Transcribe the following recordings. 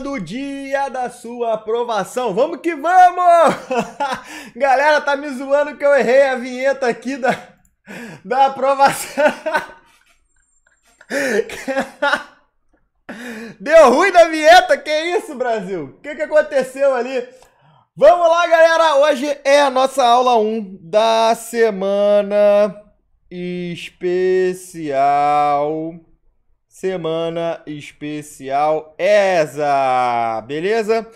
chegando o dia da sua aprovação. Vamos que vamos! Galera, tá me zoando que eu errei a vinheta aqui da, da aprovação. Deu ruim da vinheta? Que isso, Brasil? O que, que aconteceu ali? Vamos lá, galera! Hoje é a nossa aula 1 da semana especial Semana especial essa beleza?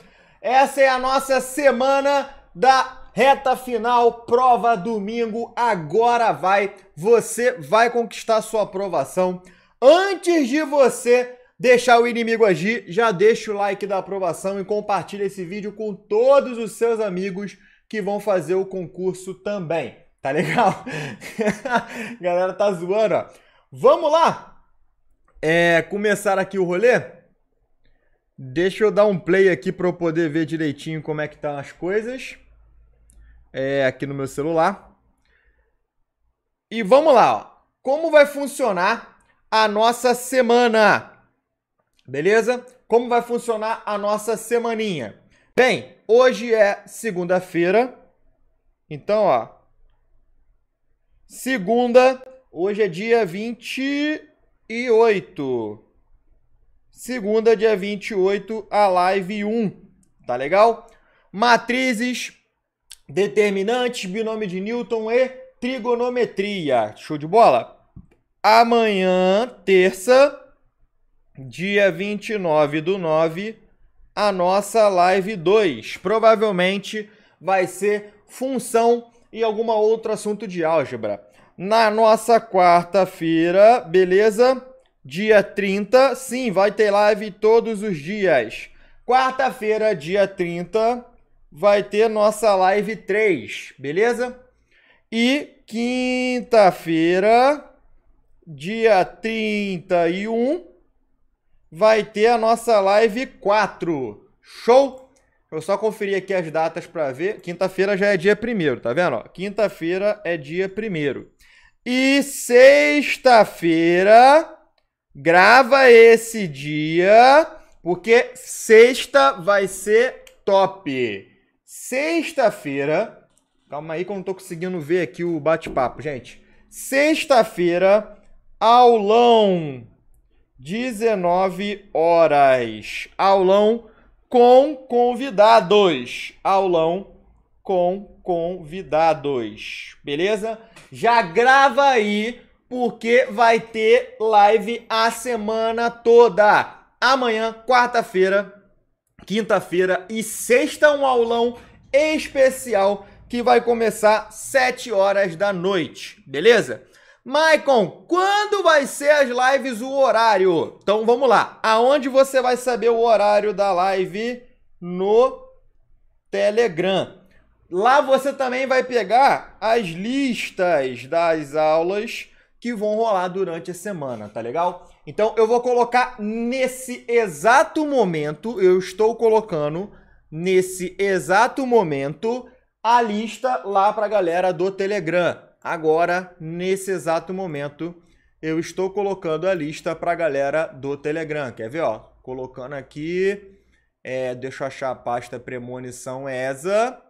Essa é a nossa semana da reta final, prova domingo. Agora vai, você vai conquistar sua aprovação. Antes de você deixar o inimigo agir, já deixa o like da aprovação e compartilha esse vídeo com todos os seus amigos que vão fazer o concurso também. Tá legal? Galera tá zoando, ó. Vamos lá! é, começar aqui o rolê. Deixa eu dar um play aqui para eu poder ver direitinho como é que estão tá as coisas. É, aqui no meu celular. E vamos lá, ó. Como vai funcionar a nossa semana? Beleza? Como vai funcionar a nossa semaninha? Bem, hoje é segunda-feira. Então, ó. Segunda, hoje é dia 20 e 8. Segunda, dia 28, a live 1. Tá legal? Matrizes, determinantes, binômio de Newton e trigonometria. Show de bola? Amanhã, terça, dia 29 do 9, a nossa live 2. Provavelmente vai ser função e algum outro assunto de álgebra na nossa quarta-feira, beleza? Dia 30, sim, vai ter live todos os dias. Quarta-feira, dia 30, vai ter nossa live 3, beleza? E quinta-feira, dia 31, vai ter a nossa live 4. Show? Eu só conferi aqui as datas para ver. Quinta-feira já é dia primeiro, tá vendo? Quinta-feira é dia primeiro. E sexta-feira, grava esse dia, porque sexta vai ser top. Sexta-feira, calma aí que eu não tô conseguindo ver aqui o bate-papo, gente. Sexta-feira, aulão, 19 horas. Aulão com convidados. Aulão com convidados. Beleza? Já grava aí porque vai ter live a semana toda. Amanhã, quarta-feira, quinta-feira e sexta um aulão especial que vai começar 7 horas da noite, beleza? Maicon, quando vai ser as lives o horário? Então vamos lá. Aonde você vai saber o horário da live no Telegram? Lá você também vai pegar as listas das aulas que vão rolar durante a semana, tá legal? Então eu vou colocar nesse exato momento, eu estou colocando nesse exato momento a lista lá para a galera do Telegram. Agora, nesse exato momento, eu estou colocando a lista para a galera do Telegram. Quer ver, ó? Colocando aqui, é, deixa eu achar a pasta premonição ESA.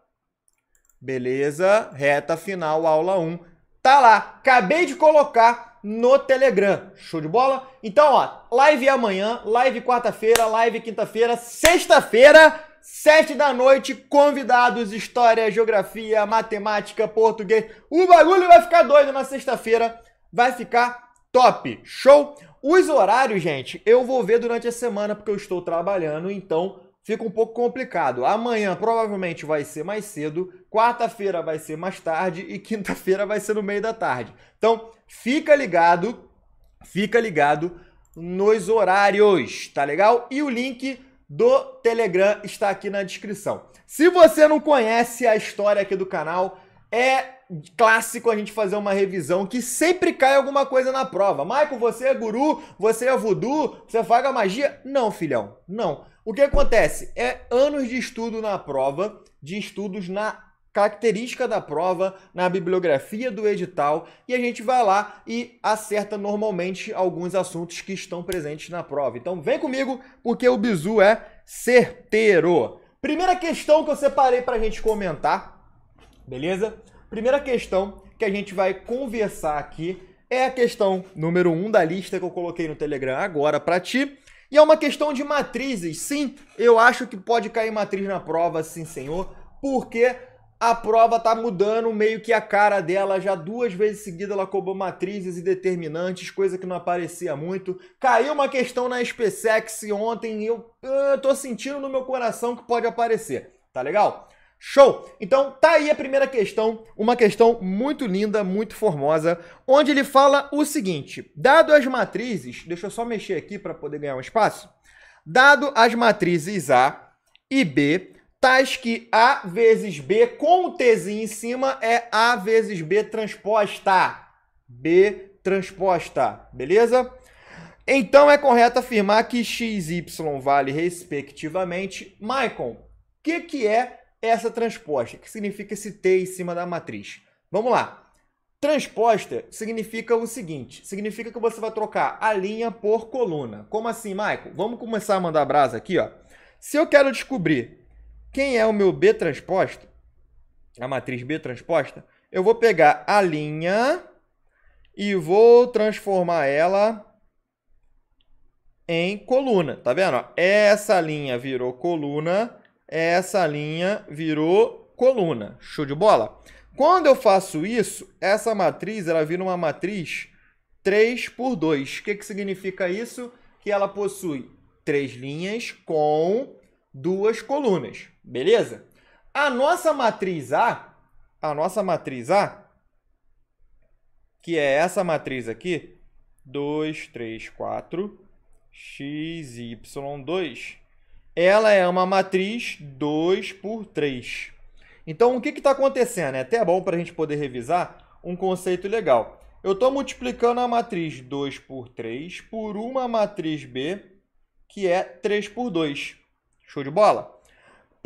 Beleza? Reta final, aula 1. Tá lá. Acabei de colocar no Telegram. Show de bola? Então, ó, live amanhã, live quarta-feira, live quinta-feira, sexta-feira, sete da noite, convidados, história, geografia, matemática, português. O bagulho vai ficar doido na sexta-feira. Vai ficar top. Show? Os horários, gente, eu vou ver durante a semana porque eu estou trabalhando, então fica um pouco complicado. Amanhã provavelmente vai ser mais cedo, quarta-feira vai ser mais tarde e quinta-feira vai ser no meio da tarde. Então, fica ligado, fica ligado nos horários, tá legal? E o link do Telegram está aqui na descrição. Se você não conhece a história aqui do canal, é clássico a gente fazer uma revisão que sempre cai alguma coisa na prova. Michael, você é guru, você é voodoo, você faz é magia? Não, filhão, não. O que acontece? É anos de estudo na prova, de estudos na característica da prova, na bibliografia do edital, e a gente vai lá e acerta normalmente alguns assuntos que estão presentes na prova. Então vem comigo, porque o bizu é certeiro. Primeira questão que eu separei para a gente comentar, beleza? Primeira questão que a gente vai conversar aqui é a questão número 1 um da lista que eu coloquei no Telegram agora para ti e é uma questão de matrizes. Sim, eu acho que pode cair matriz na prova, sim, senhor, porque a prova tá mudando meio que a cara dela. Já duas vezes seguida ela cobrou matrizes e determinantes, coisa que não aparecia muito. Caiu uma questão na SpaceX ontem e eu, eu tô sentindo no meu coração que pode aparecer, tá legal? Show! Então tá aí a primeira questão, uma questão muito linda, muito formosa, onde ele fala o seguinte: dado as matrizes, deixa eu só mexer aqui para poder ganhar um espaço. Dado as matrizes A e B, tais que A vezes B com o Tzinho em cima é A vezes B transposta. B transposta, beleza? Então é correto afirmar que x, e y vale respectivamente. Michael, o que, que é essa transposta, que significa esse T em cima da matriz. Vamos lá. Transposta significa o seguinte, significa que você vai trocar a linha por coluna. Como assim, Michael? Vamos começar a mandar brasa aqui, ó. Se eu quero descobrir quem é o meu B transposto, a matriz B transposta, eu vou pegar a linha e vou transformar ela em coluna, tá vendo? Essa linha virou coluna essa linha virou coluna. Show de bola? Quando eu faço isso, essa matriz ela vira uma matriz 3 por 2. O que, que significa isso? Que ela possui três linhas com duas colunas, beleza? A nossa matriz A, a nossa matriz A, que é essa matriz aqui, 2, 3, 4, x, y, 2, ela é uma matriz 2 por 3. Então, o que está acontecendo? É até bom para a gente poder revisar um conceito legal. Eu estou multiplicando a matriz 2 por 3 por uma matriz B, que é 3 por 2. Show de bola?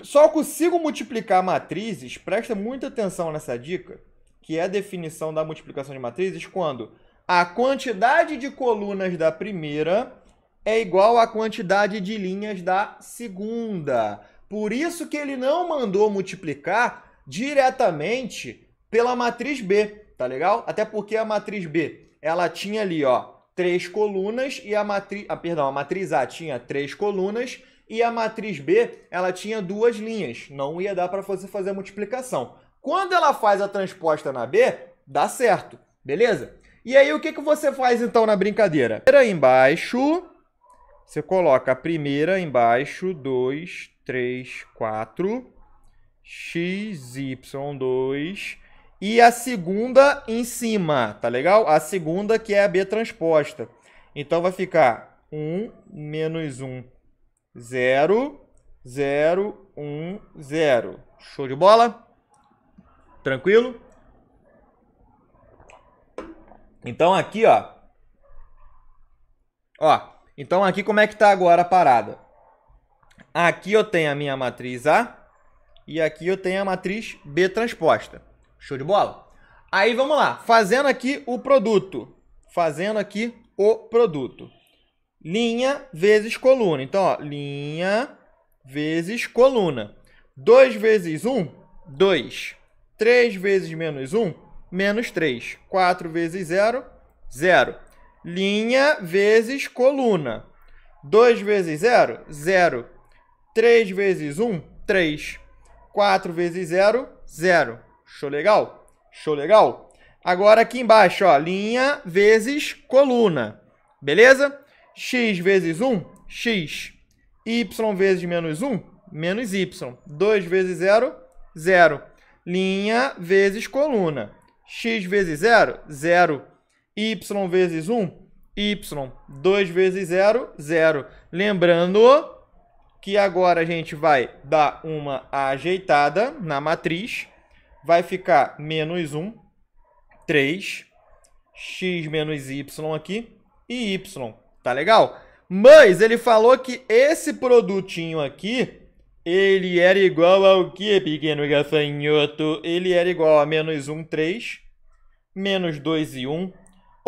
Só consigo multiplicar matrizes, presta muita atenção nessa dica, que é a definição da multiplicação de matrizes, quando a quantidade de colunas da primeira é igual à quantidade de linhas da segunda. Por isso que ele não mandou multiplicar diretamente pela matriz B, tá legal? Até porque a matriz B, ela tinha ali, ó, três colunas e a matriz, ah, perdão, a matriz A tinha três colunas e a matriz B, ela tinha duas linhas. Não ia dar para você fazer a multiplicação. Quando ela faz a transposta na B, dá certo, beleza? E aí o que, que você faz então na brincadeira? Embaixo, você coloca a primeira embaixo, 2, 3, 4, x, y, 2, e a segunda em cima, tá legal? A segunda que é a B transposta. Então vai ficar 1, menos 1, 0, 0, 1, 0. Show de bola? Tranquilo? Então aqui, ó. Ó, então aqui como é que está agora a parada? Aqui eu tenho a minha matriz A e aqui eu tenho a matriz B transposta. Show de bola? Aí vamos lá, fazendo aqui o produto. Fazendo aqui o produto. Linha vezes coluna. Então, ó, linha vezes coluna. 2 vezes 1, 2. 3 vezes menos 1, menos 3. 4 vezes 0, 0 linha vezes coluna. 2 vezes 0, 0. 3 vezes 1, 3. 4 vezes 0, 0. Show legal? Show legal? Agora aqui embaixo, ó, linha vezes coluna. Beleza? x vezes 1, x. y vezes menos 1, menos y. 2 vezes 0, 0. Linha vezes coluna. x vezes 0, 0 y vezes 1, y. 2 vezes 0, 0. Lembrando que agora a gente vai dar uma ajeitada na matriz. Vai ficar menos 1, 3, x menos y aqui e y. Tá legal? Mas ele falou que esse produtinho aqui, ele era igual ao que, pequeno gafanhoto? Ele era igual a menos 1, 3, menos 2 e 1,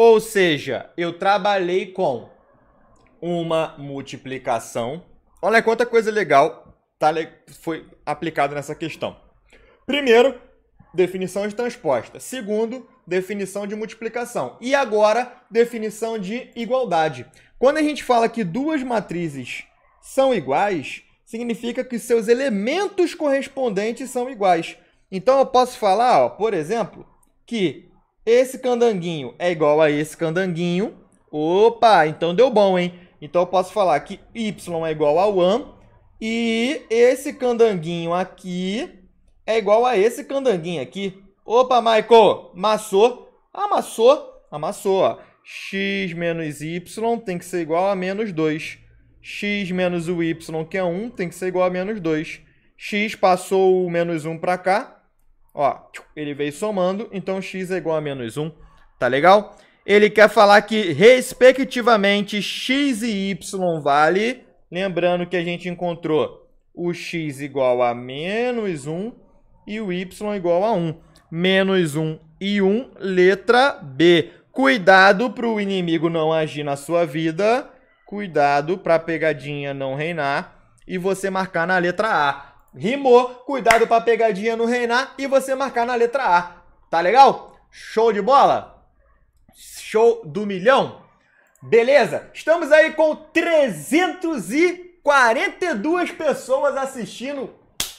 ou seja, eu trabalhei com uma multiplicação. Olha quanta coisa legal tá, foi aplicada nessa questão. Primeiro, definição de transposta. Segundo, definição de multiplicação. E agora, definição de igualdade. Quando a gente fala que duas matrizes são iguais, significa que seus elementos correspondentes são iguais. Então eu posso falar, ó, por exemplo, que esse candanguinho é igual a esse candanguinho. Opa, então deu bom, hein? Então eu posso falar que Y é igual a 1 e esse candanguinho aqui é igual a esse candanguinho aqui. Opa, Michael, amassou, amassou, amassou, ó. x menos y tem que ser igual a menos 2. x menos o y, que é 1, tem que ser igual a menos 2. x passou o menos 1 para cá, Ó, ele veio somando, então x é igual a menos 1, tá legal? Ele quer falar que, respectivamente, x e y vale... Lembrando que a gente encontrou o x igual a menos 1 e o y igual a 1. Menos 1 e 1, letra B. Cuidado para o inimigo não agir na sua vida. Cuidado para a pegadinha não reinar. E você marcar na letra A rimou, cuidado pra pegadinha não reinar e você marcar na letra A. Tá legal? Show de bola? Show do milhão? Beleza? Estamos aí com 342 pessoas assistindo.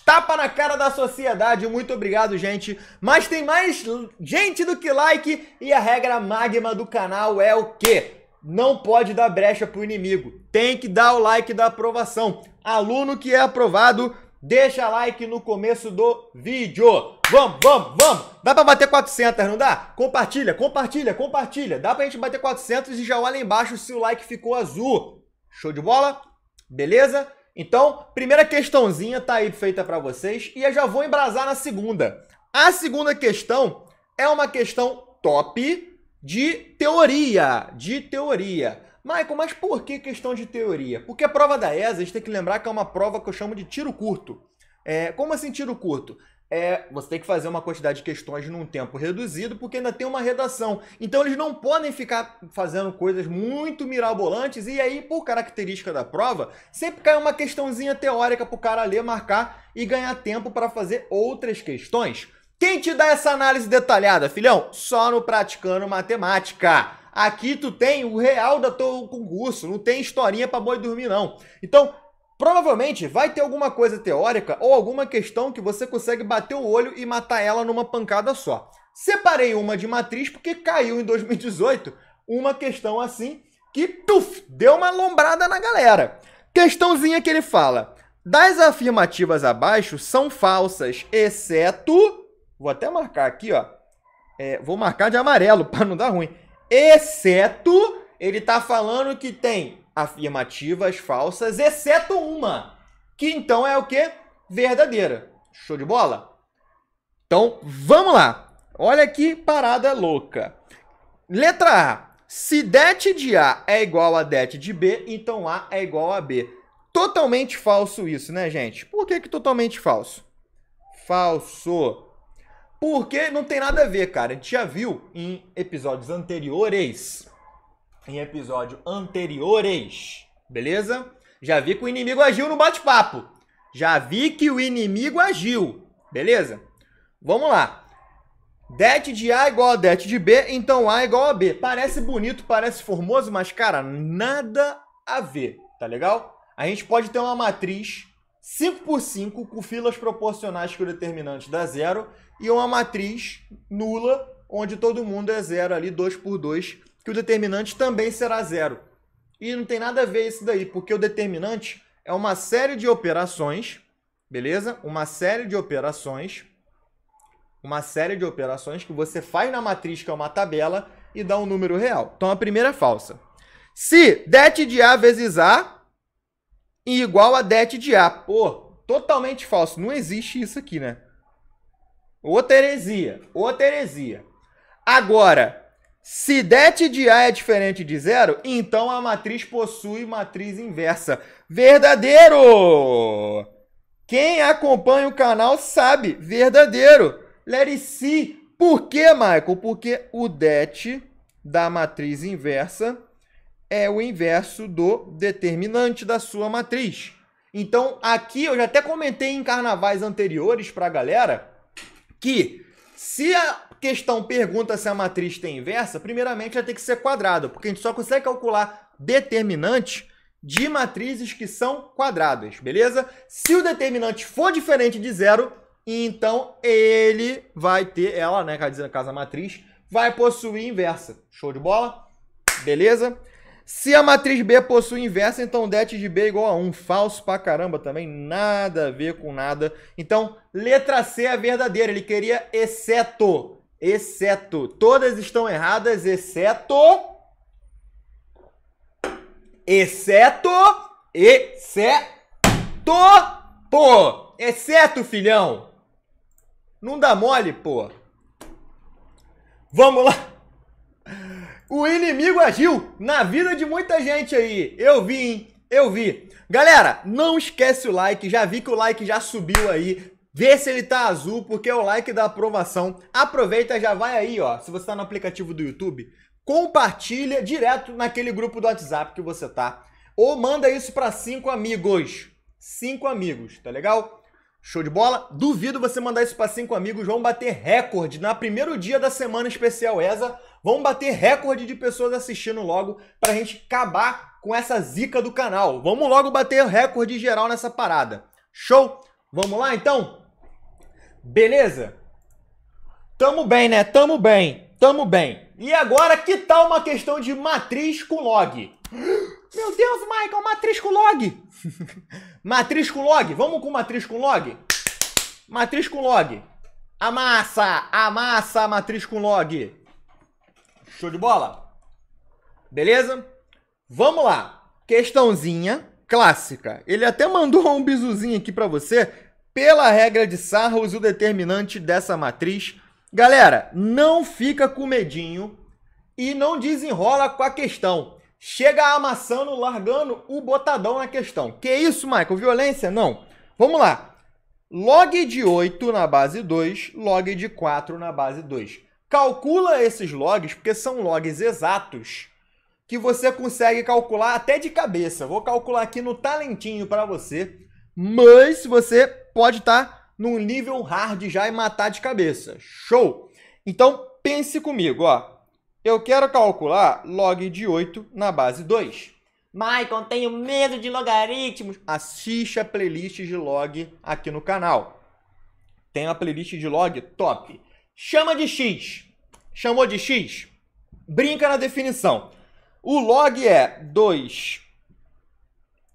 Tapa na cara da sociedade, muito obrigado, gente. Mas tem mais gente do que like e a regra magma do canal é o quê? Não pode dar brecha pro inimigo. Tem que dar o like da aprovação. Aluno que é aprovado Deixa like no começo do vídeo. Vamos, vamos, vamos. Dá pra bater 400, não dá? Compartilha, compartilha, compartilha. Dá pra gente bater 400 e já olha embaixo se o like ficou azul. Show de bola? Beleza? Então, primeira questãozinha tá aí feita para vocês e eu já vou embrasar na segunda. A segunda questão é uma questão top de teoria, de teoria. Michael, mas por que questão de teoria? Porque a prova da ESA, a gente tem que lembrar que é uma prova que eu chamo de tiro curto. É, como assim tiro curto? É, você tem que fazer uma quantidade de questões num tempo reduzido, porque ainda tem uma redação. Então eles não podem ficar fazendo coisas muito mirabolantes, e aí, por característica da prova, sempre cai uma questãozinha teórica para o cara ler, marcar e ganhar tempo para fazer outras questões. Quem te dá essa análise detalhada, filhão? Só no Praticando Matemática. Aqui tu tem o real da teu concurso, não tem historinha para boi dormir não. Então, provavelmente vai ter alguma coisa teórica ou alguma questão que você consegue bater o olho e matar ela numa pancada só. Separei uma de matriz porque caiu em 2018 uma questão assim que tuf, deu uma lombrada na galera. Questãozinha que ele fala: das afirmativas abaixo são falsas, exceto. Vou até marcar aqui, ó. É, vou marcar de amarelo para não dar ruim exceto ele está falando que tem afirmativas falsas, exceto uma, que então é o que? Verdadeira. Show de bola? Então, vamos lá. Olha que parada louca. Letra A. Se det de A é igual a det de B, então A é igual a B. Totalmente falso isso, né, gente? Por que, que totalmente falso? Falso. Porque não tem nada a ver, cara. A gente já viu em episódios anteriores. Em episódio anteriores, beleza? Já vi que o inimigo agiu no bate-papo. Já vi que o inimigo agiu, beleza? Vamos lá. Det de A igual a det de B, então A igual a B. Parece bonito, parece formoso, mas, cara, nada a ver, tá legal? A gente pode ter uma matriz 5 por 5 com filas proporcionais que o determinante dá zero e uma matriz nula, onde todo mundo é zero ali, 2 por 2, que o determinante também será zero. E não tem nada a ver isso daí, porque o determinante é uma série de operações, beleza? Uma série de operações, uma série de operações que você faz na matriz, que é uma tabela, e dá um número real. Então a primeira é falsa. Se det de A vezes A igual a det de A. Pô, totalmente falso. Não existe isso aqui, né? Ô teresia, ô teresia. Agora, se det de A é diferente de zero, então a matriz possui matriz inversa. Verdadeiro! Quem acompanha o canal sabe. Verdadeiro. Let it see. Por quê, Michael? Porque o det da matriz inversa é o inverso do determinante da sua matriz. Então, aqui eu já até comentei em carnavais anteriores para a galera que se a questão pergunta se a matriz tem inversa, primeiramente ela tem que ser quadrada, porque a gente só consegue calcular determinante de matrizes que são quadradas, beleza? Se o determinante for diferente de zero, então ele vai ter, ela, né, quer dizer, no caso a matriz, vai possuir inversa. Show de bola? Beleza? Se a matriz B possui inversa, então det de B é igual a 1. Falso pra caramba também, nada a ver com nada. Então, letra C é verdadeira. Ele queria exceto, exceto. Todas estão erradas, exceto... Exceto... Exceto... Pô! Exceto, filhão! Não dá mole, pô! Vamos lá! O inimigo agiu na vida de muita gente aí. Eu vi, hein? Eu vi. Galera, não esquece o like. Já vi que o like já subiu aí. Vê se ele tá azul, porque é o like da aprovação. Aproveita, já vai aí, ó. Se você tá no aplicativo do YouTube, compartilha direto naquele grupo do WhatsApp que você tá. Ou manda isso para cinco amigos. Cinco amigos, tá legal? Show de bola? Duvido você mandar isso para cinco amigos. Vão bater recorde na primeiro dia da semana especial essa. Vamos bater recorde de pessoas assistindo logo pra gente acabar com essa zica do canal. Vamos logo bater recorde geral nessa parada. Show? Vamos lá então? Beleza? Tamo bem, né? Tamo bem. Tamo bem. E agora que tal uma questão de matriz com log? Meu Deus, Michael, matriz com log. matriz com log. Vamos com matriz com log? Matriz com log. Amassa, amassa a matriz com log. Show de bola? Beleza? Vamos lá. Questãozinha clássica. Ele até mandou um bizuzinho aqui para você. Pela regra de Sarros, o determinante dessa matriz. Galera, não fica com medinho e não desenrola com a questão. Chega amassando, largando o botadão na questão. Que isso, Michael? Violência? Não. Vamos lá. Log de 8 na base 2, log de 4 na base 2. Calcula esses logs, porque são logs exatos que você consegue calcular até de cabeça. Vou calcular aqui no talentinho para você, mas você pode estar tá num nível hard já e matar de cabeça. Show! Então pense comigo, ó. Eu quero calcular log de 8 na base 2. Michael, tenho medo de logaritmos. Assista a playlist de log aqui no canal. Tem uma playlist de log top. Chama de x. Chamou de x? Brinca na definição. O log é 2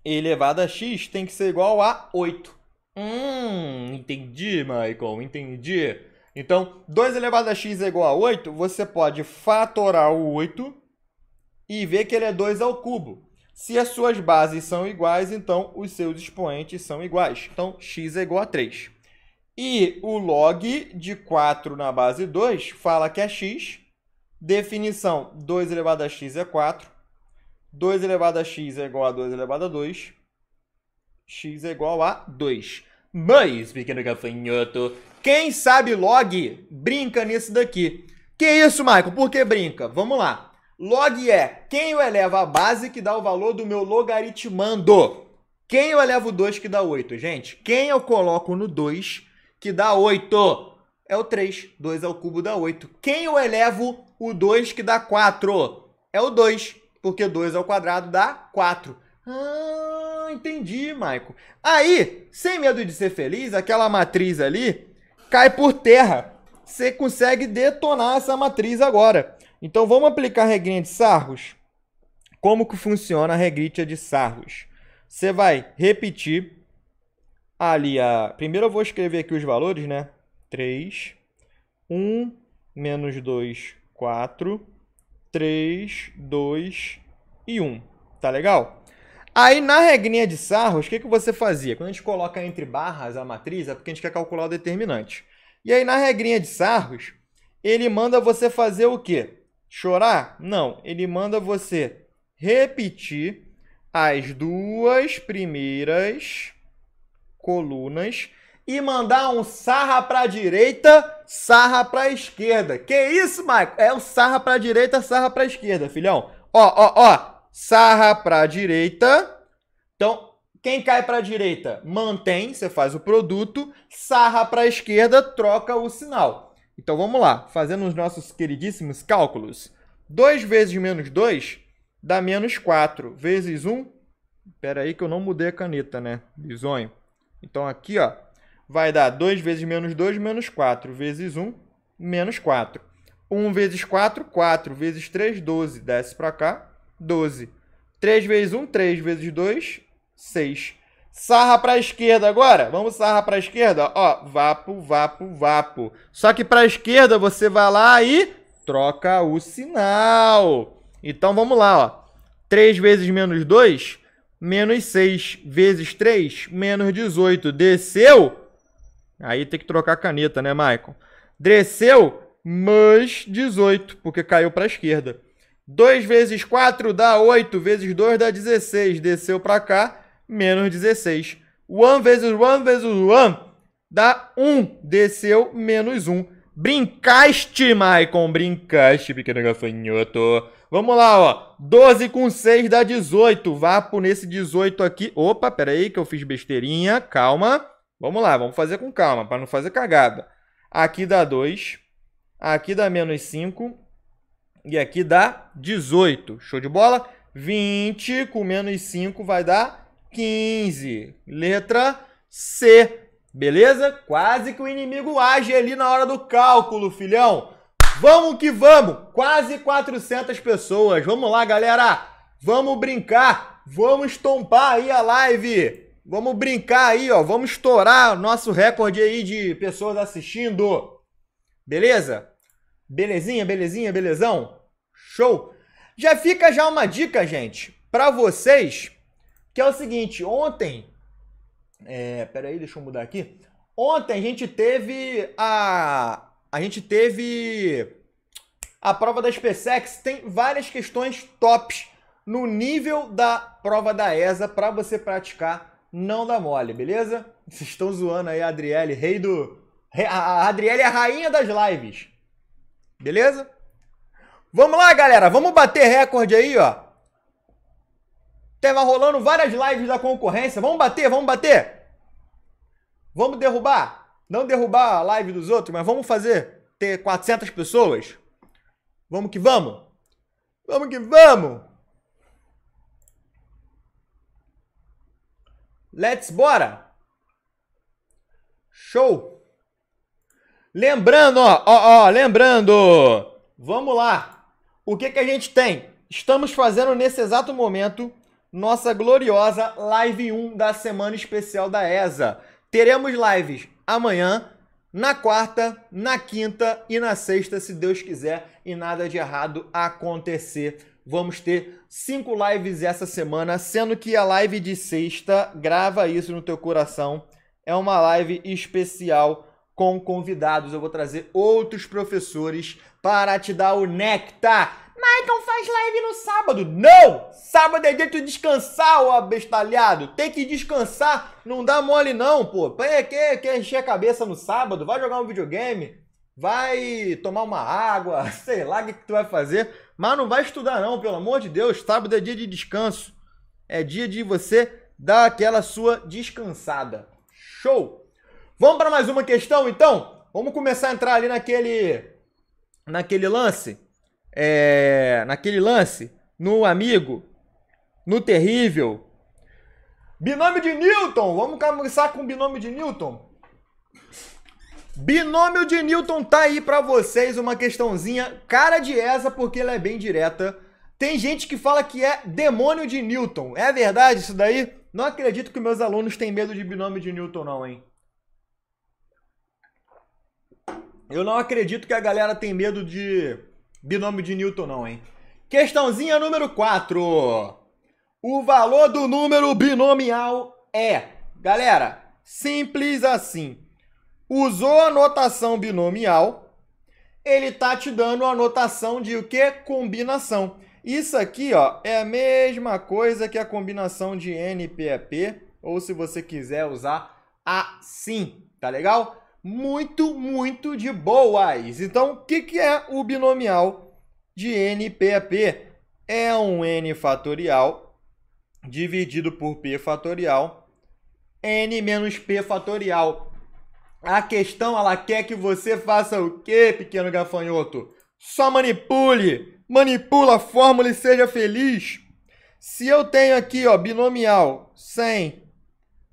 elevado a x tem que ser igual a 8. Hum, entendi, Michael, entendi. Então, 2 elevado a x é igual a 8, você pode fatorar o 8 e ver que ele é 2 ao cubo. Se as suas bases são iguais, então os seus expoentes são iguais. Então, x é igual a 3. E o log de 4 na base 2 fala que é x. Definição, 2 elevado a x é 4. 2 elevado a x é igual a 2 elevado a 2. x é igual a 2. Mas, pequeno gafanhoto, quem sabe log brinca nisso daqui. Que isso, Michael? Por que brinca? Vamos lá. Log é quem eu elevo a base que dá o valor do meu logaritmando. Quem eu elevo 2 que dá 8? Gente, quem eu coloco no 2 que dá 8. É o 3. 2 ao cubo dá 8. Quem eu elevo o 2 que dá 4? É o 2, porque 2 ao quadrado dá 4. Ah, entendi, Maico. Aí, sem medo de ser feliz, aquela matriz ali cai por terra. Você consegue detonar essa matriz agora. Então vamos aplicar a regrinha de Sarros. Como que funciona a regrinha de Sarros? Você vai repetir ali a. Primeiro eu vou escrever aqui os valores, né? 3, 1, menos 2, 4, 3, 2 e 1. Tá legal? Aí na regrinha de Sarros, o que, que você fazia? Quando a gente coloca entre barras a matriz, é porque a gente quer calcular o determinante. E aí na regrinha de Sarros, ele manda você fazer o quê? Chorar? Não, ele manda você repetir as duas primeiras colunas e mandar um sarra para direita, sarra para esquerda. Que isso, Michael? É o sarra para direita, sarra para esquerda, filhão. Ó, ó, ó. Sarra para direita. Então, quem cai para direita, mantém, você faz o produto. Sarra para esquerda, troca o sinal. Então vamos lá, fazendo os nossos queridíssimos cálculos. 2 vezes menos 2 dá menos 4. Vezes 1, um, espera aí que eu não mudei a caneta, né? Bisonho. Então aqui ó, vai dar 2 vezes menos 2, menos 4, vezes 1, menos 4. 1 vezes 4, 4, vezes 3, 12. Desce para cá, 12. 3 vezes 1, 3 vezes 2, 6. Sarra para a esquerda agora. Vamos sarra para a esquerda. Ó, vapo, vapo, vapo. Só que para a esquerda você vai lá e troca o sinal. Então vamos lá, ó. 3 vezes menos 2, menos 6 vezes 3, menos 18. Desceu. Aí tem que trocar a caneta, né, Michael? Desceu, mais 18, porque caiu para a esquerda. 2 vezes 4 dá 8, vezes 2 dá 16. Desceu para cá, menos 16. 1 vezes 1 vezes 1 dá 1. Desceu, menos 1. Brincaste, Maicon, brincaste, pequeno gafanhoto. Vamos lá, ó. 12 com 6 dá 18. Vapo nesse 18 aqui. Opa, pera aí que eu fiz besteirinha. Calma. Vamos lá, vamos fazer com calma, para não fazer cagada. Aqui dá 2. Aqui dá menos 5. E aqui dá 18. Show de bola? 20 com menos 5 vai dar 15. Letra C. Beleza? Quase que o inimigo age ali na hora do cálculo, filhão. Vamos que vamos! Quase 400 pessoas. Vamos lá, galera. Vamos brincar. Vamos estompar aí a live. Vamos brincar aí, ó. Vamos estourar nosso recorde aí de pessoas assistindo. Beleza? Belezinha, belezinha, belezão? Show! Já fica já uma dica, gente, para vocês, que é o seguinte, ontem é, pera aí, deixa eu mudar aqui. Ontem a gente teve a a gente teve a prova da SpaceX, tem várias questões tops no nível da prova da ESA para você praticar, não dá mole, beleza? Vocês estão zoando aí a Adriele, rei do a Adriele é a rainha das lives. Beleza? Vamos lá, galera, vamos bater recorde aí, ó. Tava rolando várias lives da concorrência. Vamos bater, vamos bater. Vamos derrubar. Não derrubar a live dos outros, mas vamos fazer ter 400 pessoas. Vamos que vamos. Vamos que vamos. Let's bora. Show. Lembrando, ó, ó, ó, lembrando. Vamos lá. O que que a gente tem? Estamos fazendo nesse exato momento nossa gloriosa Live 1 da semana especial da ESA. Teremos lives amanhã, na quarta, na quinta e na sexta, se Deus quiser e nada de errado acontecer. Vamos ter cinco lives essa semana, sendo que a live de sexta, grava isso no teu coração, é uma live especial com convidados. Eu vou trazer outros professores para te dar o nectar Michael faz live no sábado. Não! Sábado é dia de descansar, ô abestalhado. Tem que descansar. Não dá mole não, pô. Quer, quer, quer encher a cabeça no sábado? Vai jogar um videogame? Vai tomar uma água? Sei lá o que, que tu vai fazer. Mas não vai estudar não, pelo amor de Deus. Sábado é dia de descanso. É dia de você dar aquela sua descansada. Show! Vamos para mais uma questão, então? Vamos começar a entrar ali naquele... Naquele lance? é, naquele lance, no amigo, no terrível. Binômio de Newton! Vamos começar com o binômio de Newton? Binômio de Newton tá aí para vocês uma questãozinha cara de essa porque ela é bem direta. Tem gente que fala que é demônio de Newton. É verdade isso daí? Não acredito que meus alunos têm medo de binômio de Newton não, hein? Eu não acredito que a galera tem medo de Binômio de Newton não, hein? Questãozinha número 4. O valor do número binomial é, galera, simples assim. Usou a notação binomial, ele tá te dando a notação de o que? Combinação. Isso aqui, ó, é a mesma coisa que a combinação de NPEP, ou se você quiser usar assim, tá legal? muito, muito de boas. Então, o que, que é o binomial de p É um N fatorial dividido por P fatorial, N menos P fatorial. A questão, ela quer que você faça o quê, pequeno gafanhoto? Só manipule, manipula a fórmula e seja feliz. Se eu tenho aqui, ó, binomial 100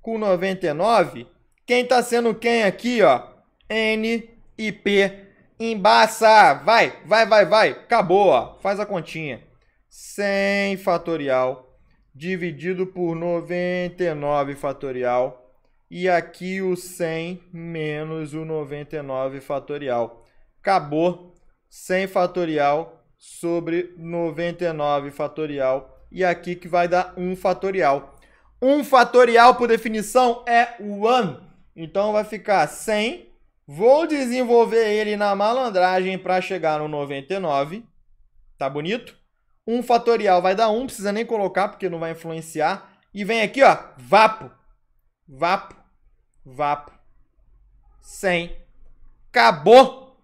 com 99, quem está sendo quem aqui, ó? N e P. Embaça! Vai, vai, vai, vai. Acabou, ó. Faz a continha. 100 fatorial dividido por 99 fatorial. E aqui o 100 menos o 99 fatorial. Acabou. 100 fatorial sobre 99 fatorial. E aqui que vai dar 1 fatorial. 1 fatorial, por definição, é 1. Então vai ficar 100. Vou desenvolver ele na malandragem para chegar no 99. Tá bonito? 1 fatorial vai dar 1, não precisa nem colocar porque não vai influenciar. E vem aqui, ó, vapo. Vapo. Vapo. 100. Acabou.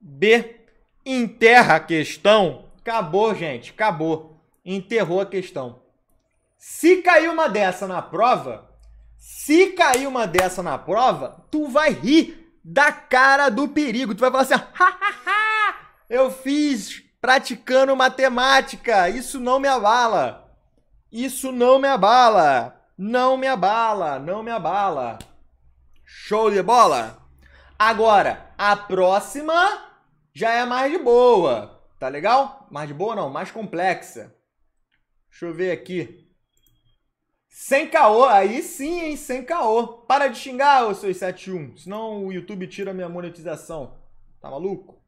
B. Enterra a questão. Acabou, gente. Acabou. Enterrou a questão. Se caiu uma dessa na prova, se cair uma dessa na prova, tu vai rir da cara do perigo. Tu vai falar assim, eu fiz praticando matemática, isso não me abala. Isso não me abala. Não me abala, não me abala. Show de bola? Agora, a próxima já é mais de boa, tá legal? Mais de boa não, mais complexa. Deixa eu ver aqui. Sem caô, aí sim, hein? Sem caô. Para de xingar, ô seus 71, senão o YouTube tira minha monetização. Tá maluco?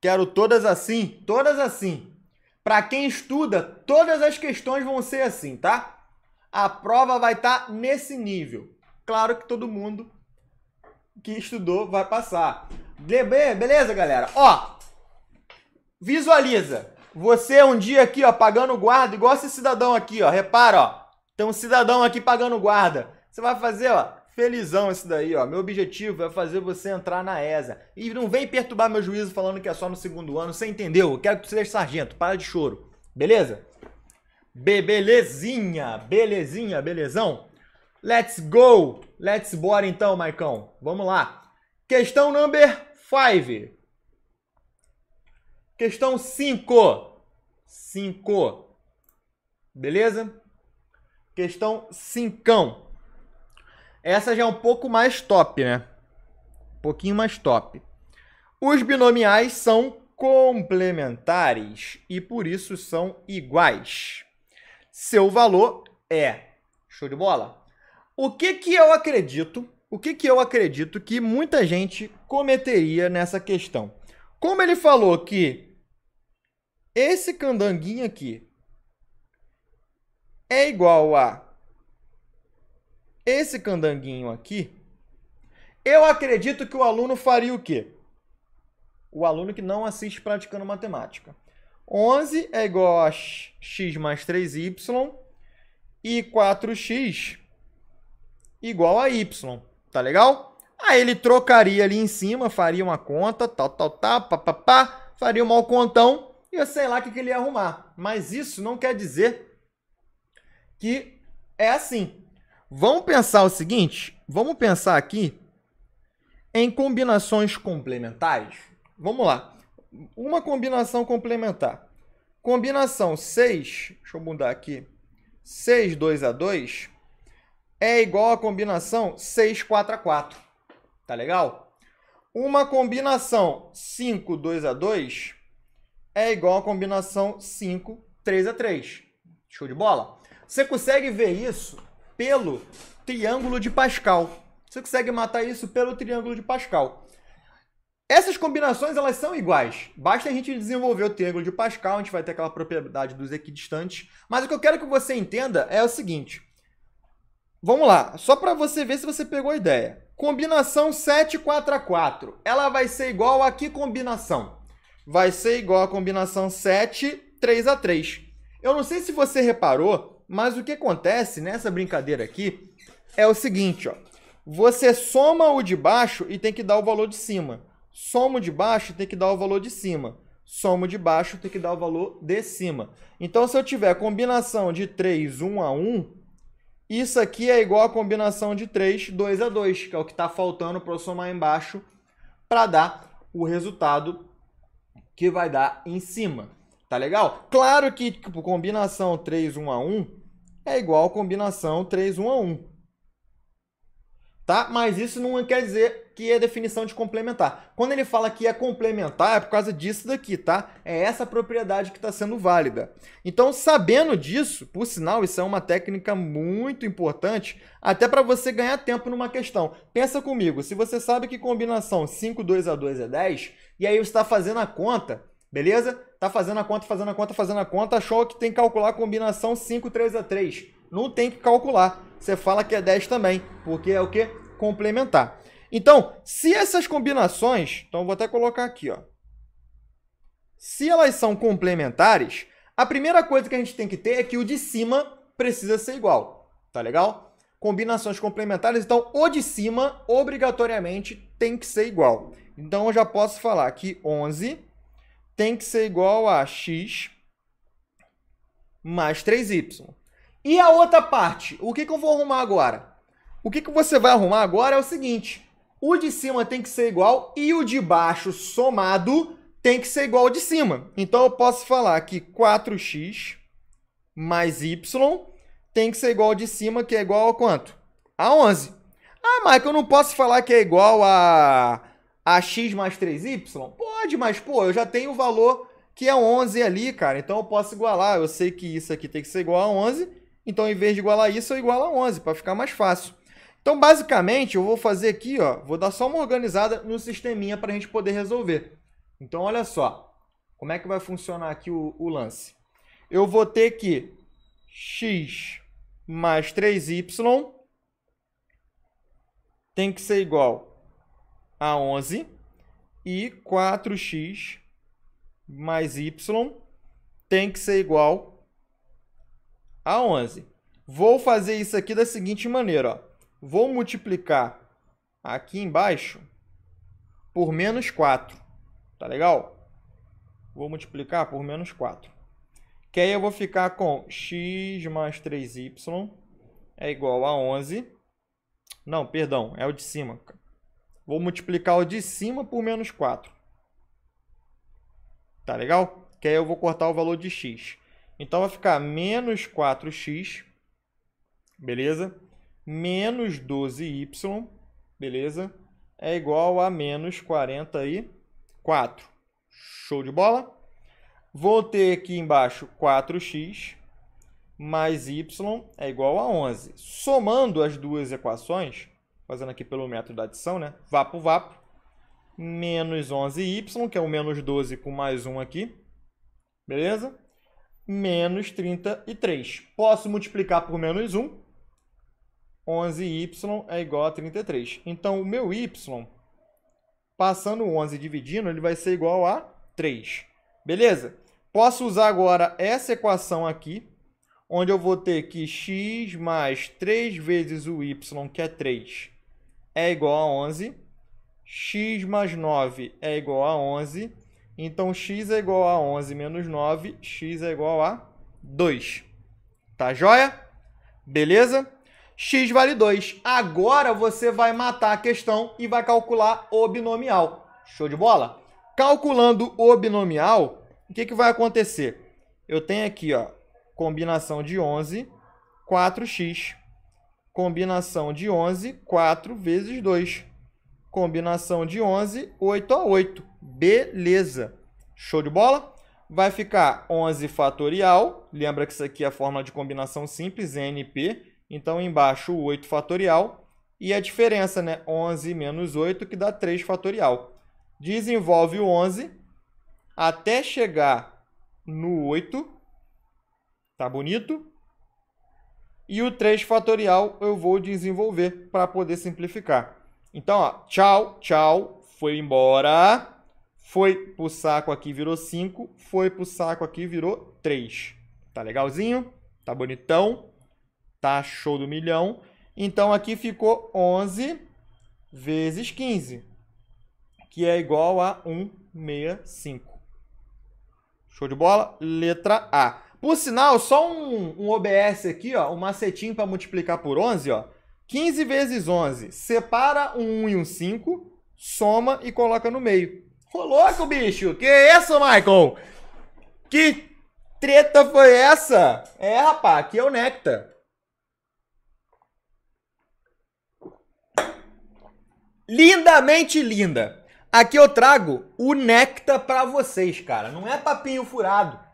Quero todas assim, todas assim. Para quem estuda, todas as questões vão ser assim, tá? A prova vai estar tá nesse nível. Claro que todo mundo que estudou vai passar. Beleza, galera? Ó, visualiza. Você um dia aqui, ó, pagando guarda, igual esse cidadão aqui, ó. Repara, ó. Tem um cidadão aqui pagando guarda. Você vai fazer, ó, felizão esse daí, ó. Meu objetivo é fazer você entrar na ESA. E não vem perturbar meu juízo falando que é só no segundo ano. Você entendeu? Eu quero que você seja sargento. Para de choro. Beleza? Be belezinha, belezinha, belezão? Let's go! Let's bora então, Maicão. Vamos lá. Questão number 5. Questão 5. 5. Beleza? Questão 5. Essa já é um pouco mais top, né? Um pouquinho mais top. Os binomiais são complementares e por isso são iguais. Seu valor é. Show de bola? O que que eu acredito? O que que eu acredito que muita gente cometeria nessa questão? Como ele falou que esse candanguinho aqui é igual a esse candanguinho aqui, eu acredito que o aluno faria o quê? O aluno que não assiste praticando matemática. 11 é igual a x mais 3y e 4x igual a y, tá legal? Aí ele trocaria ali em cima, faria uma conta, tal, tal, tal, papapá, faria um mal contão e eu sei lá o que, que ele ia arrumar. Mas isso não quer dizer que é assim. Vamos pensar o seguinte, vamos pensar aqui em combinações complementares. Vamos lá. Uma combinação complementar. Combinação 6, deixa eu mudar aqui. 6 2 a 2 é igual a combinação 6 4 a 4. Tá legal? Uma combinação 5 2 a 2 é igual a combinação 5 3 a 3. Show de bola? Você consegue ver isso pelo triângulo de Pascal. Você consegue matar isso pelo triângulo de Pascal. Essas combinações elas são iguais. Basta a gente desenvolver o triângulo de Pascal, a gente vai ter aquela propriedade dos equidistantes. Mas o que eu quero que você entenda é o seguinte. Vamos lá, só para você ver se você pegou a ideia. Combinação 7, 4 a 4. Ela vai ser igual a que combinação? Vai ser igual a combinação 7, 3 a 3. Eu não sei se você reparou, mas o que acontece nessa brincadeira aqui é o seguinte, ó. Você soma o de baixo e tem que dar o valor de cima. Soma o de baixo e tem que dar o valor de cima. Soma o de baixo e tem que dar o valor de cima. Então, se eu tiver combinação de 3, 1 a 1, isso aqui é igual à combinação de 3, 2 a 2, que é o que está faltando para eu somar embaixo para dar o resultado que vai dar em cima. Tá legal? Claro que tipo, combinação 3, 1 a 1 é igual à combinação 3, 1 a 1. Tá? Mas isso não quer dizer que é definição de complementar. Quando ele fala que é complementar, é por causa disso daqui, tá? É essa propriedade que está sendo válida. Então, sabendo disso, por sinal, isso é uma técnica muito importante, até para você ganhar tempo numa questão. Pensa comigo, se você sabe que combinação 5, 2 a 2 é 10, e aí você está fazendo a conta, Beleza? Tá fazendo a conta, fazendo a conta, fazendo a conta, achou que tem que calcular a combinação 5, 3 a 3. Não tem que calcular. Você fala que é 10 também, porque é o que? Complementar. Então, se essas combinações, então vou até colocar aqui, ó. Se elas são complementares, a primeira coisa que a gente tem que ter é que o de cima precisa ser igual. Tá legal? Combinações complementares, então o de cima obrigatoriamente tem que ser igual. Então eu já posso falar que 11 tem que ser igual a x mais 3y. E a outra parte? O que, que eu vou arrumar agora? O que, que você vai arrumar agora é o seguinte. O de cima tem que ser igual e o de baixo somado tem que ser igual ao de cima. Então, eu posso falar que 4x mais y tem que ser igual ao de cima, que é igual a quanto? A 11. Ah, Michael, eu não posso falar que é igual a a x mais 3y? Pode, mas, pô, eu já tenho o valor que é 11 ali, cara. Então, eu posso igualar. Eu sei que isso aqui tem que ser igual a 11. Então, em vez de igualar isso, eu igualo a 11, para ficar mais fácil. Então, basicamente, eu vou fazer aqui, ó, vou dar só uma organizada no sisteminha para a gente poder resolver. Então, olha só, como é que vai funcionar aqui o, o lance. Eu vou ter que x mais 3y tem que ser igual a 11 e 4x mais y tem que ser igual a 11. Vou fazer isso aqui da seguinte maneira. Ó. Vou multiplicar aqui embaixo por menos 4. Tá legal? Vou multiplicar por menos 4. Que aí eu vou ficar com x mais 3y é igual a 11. Não, perdão, é o de cima. Vou multiplicar o de cima por menos 4. Tá legal? Que aí eu vou cortar o valor de x. Então vai ficar menos 4x, beleza? Menos 12y, beleza? É igual a menos 44. Show de bola? Vou ter aqui embaixo 4x mais y é igual a 11. Somando as duas equações, fazendo aqui pelo método da adição, né? Vapo, vapo, menos 11y, que é o menos 12 com mais 1 aqui, beleza? Menos 33. Posso multiplicar por menos 1? 11y é igual a 33. Então, o meu y, passando 11 dividindo, ele vai ser igual a 3. Beleza? Posso usar agora essa equação aqui, onde eu vou ter que x mais 3 vezes o y, que é 3, é igual a 11. x mais 9 é igual a 11. Então, x é igual a 11 menos 9. x é igual a 2. Tá joia? Beleza? x vale 2. Agora você vai matar a questão e vai calcular o binomial. Show de bola? Calculando o binomial, o que, que vai acontecer? Eu tenho aqui, ó, combinação de 11, 4x Combinação de 11, 4 vezes 2. Combinação de 11, 8 a 8. Beleza. Show de bola? Vai ficar 11 fatorial. Lembra que isso aqui é a fórmula de combinação simples, NP. Então, embaixo, 8 fatorial. E a diferença, né? 11 menos 8, que dá 3 fatorial. Desenvolve o 11 até chegar no 8. Tá bonito? E o 3 fatorial eu vou desenvolver para poder simplificar. Então, ó, tchau, tchau, foi embora. Foi pro saco aqui, virou 5. Foi pro saco aqui, virou 3. Tá legalzinho? Tá bonitão? Tá show do milhão? Então, aqui ficou 11 vezes 15, que é igual a 165. Show de bola? Letra A. Por sinal, só um, um OBS aqui, ó, um macetinho para multiplicar por 11, ó. 15 vezes 11, separa um 1 e um 5, soma e coloca no meio. Ô, louco, bicho! Que isso, Michael? Que treta foi essa? É, rapaz, aqui é o Nectar. Lindamente linda. Aqui eu trago o Nectar para vocês, cara. Não é papinho furado.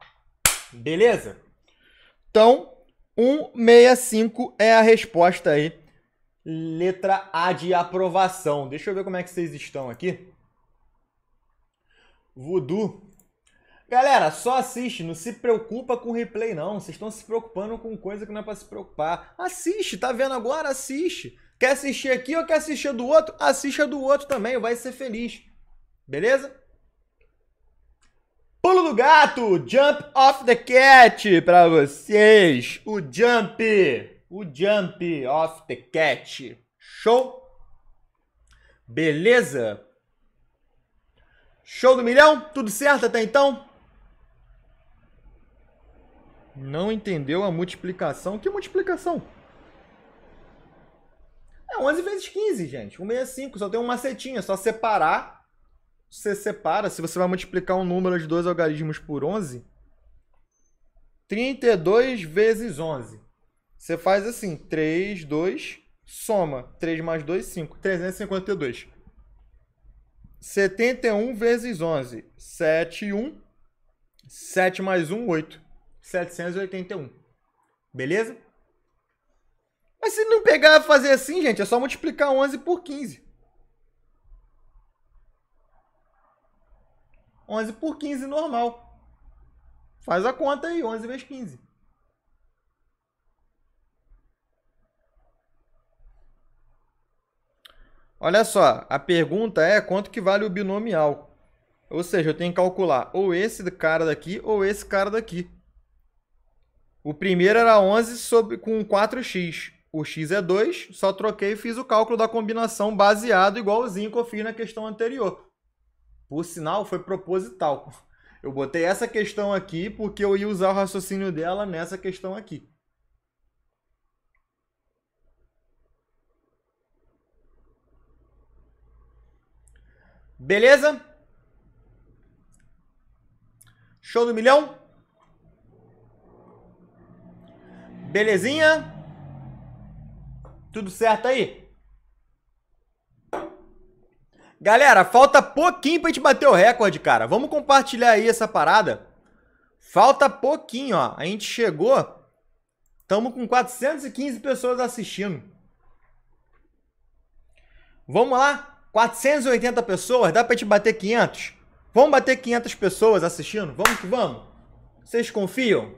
Beleza? Então, 165 é a resposta aí. Letra A de aprovação. Deixa eu ver como é que vocês estão aqui. Voodoo. Galera, só assiste, não se preocupa com replay não. Vocês estão se preocupando com coisa que não é para se preocupar. Assiste, tá vendo agora? Assiste. Quer assistir aqui ou quer assistir do outro? Assista do outro também, vai ser feliz. Beleza? Pulo do gato, Jump off the Cat para vocês. O Jump, o Jump off the Cat. Show? Beleza? Show do milhão? Tudo certo até então? Não entendeu a multiplicação. Que multiplicação? É 11 vezes 15, gente. 165, só tem uma setinha, é só separar você separa, se você vai multiplicar um número de dois algarismos por 11, 32 vezes 11. Você faz assim, 3, 2, soma. 3 mais 2, 5. 352. 71 vezes 11, 7, 1. 7 mais 1, 8. 781. Beleza? Mas se não pegar e fazer assim, gente, é só multiplicar 11 por 15. 11 por 15 normal. Faz a conta aí, 11 vezes 15. Olha só, a pergunta é quanto que vale o binomial. Ou seja, eu tenho que calcular ou esse cara daqui ou esse cara daqui. O primeiro era 11 sobre, com 4x. O x é 2, só troquei e fiz o cálculo da combinação baseado igualzinho que eu fiz na questão anterior. Por sinal, foi proposital. Eu botei essa questão aqui porque eu ia usar o raciocínio dela nessa questão aqui. Beleza? Show do milhão? Belezinha? Tudo certo aí? Galera, falta pouquinho pra gente bater o recorde, cara. Vamos compartilhar aí essa parada. Falta pouquinho, ó. A gente chegou. Estamos com 415 pessoas assistindo. Vamos lá? 480 pessoas, dá pra gente bater 500? Vamos bater 500 pessoas assistindo? Vamos que vamos. Vocês confiam?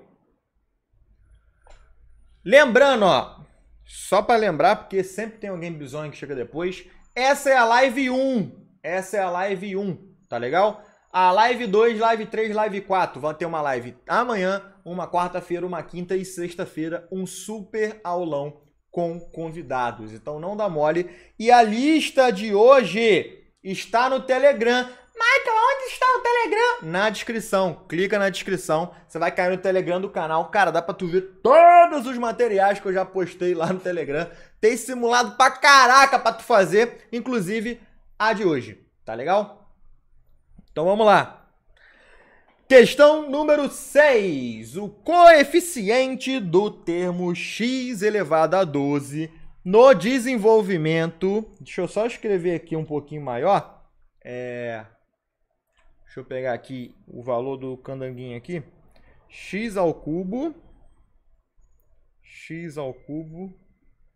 Lembrando, ó, só para lembrar, porque sempre tem alguém bizonho que chega depois. Essa é a live 1. Essa é a live 1, tá legal? A live 2, live 3, live 4. Vão ter uma live amanhã, uma quarta-feira, uma quinta e sexta-feira, um super aulão com convidados. Então não dá mole. E a lista de hoje está no Telegram. Michael, onde está o Telegram? Na descrição. Clica na descrição. Você vai cair no Telegram do canal. Cara, dá pra tu ver todos os materiais que eu já postei lá no Telegram. Tem simulado pra caraca pra tu fazer, inclusive a de hoje. Tá legal? Então vamos lá. Questão número 6. O coeficiente do termo x elevado a 12 no desenvolvimento. Deixa eu só escrever aqui um pouquinho maior. É, deixa eu pegar aqui o valor do candanguinho aqui. x ao cubo. x ao cubo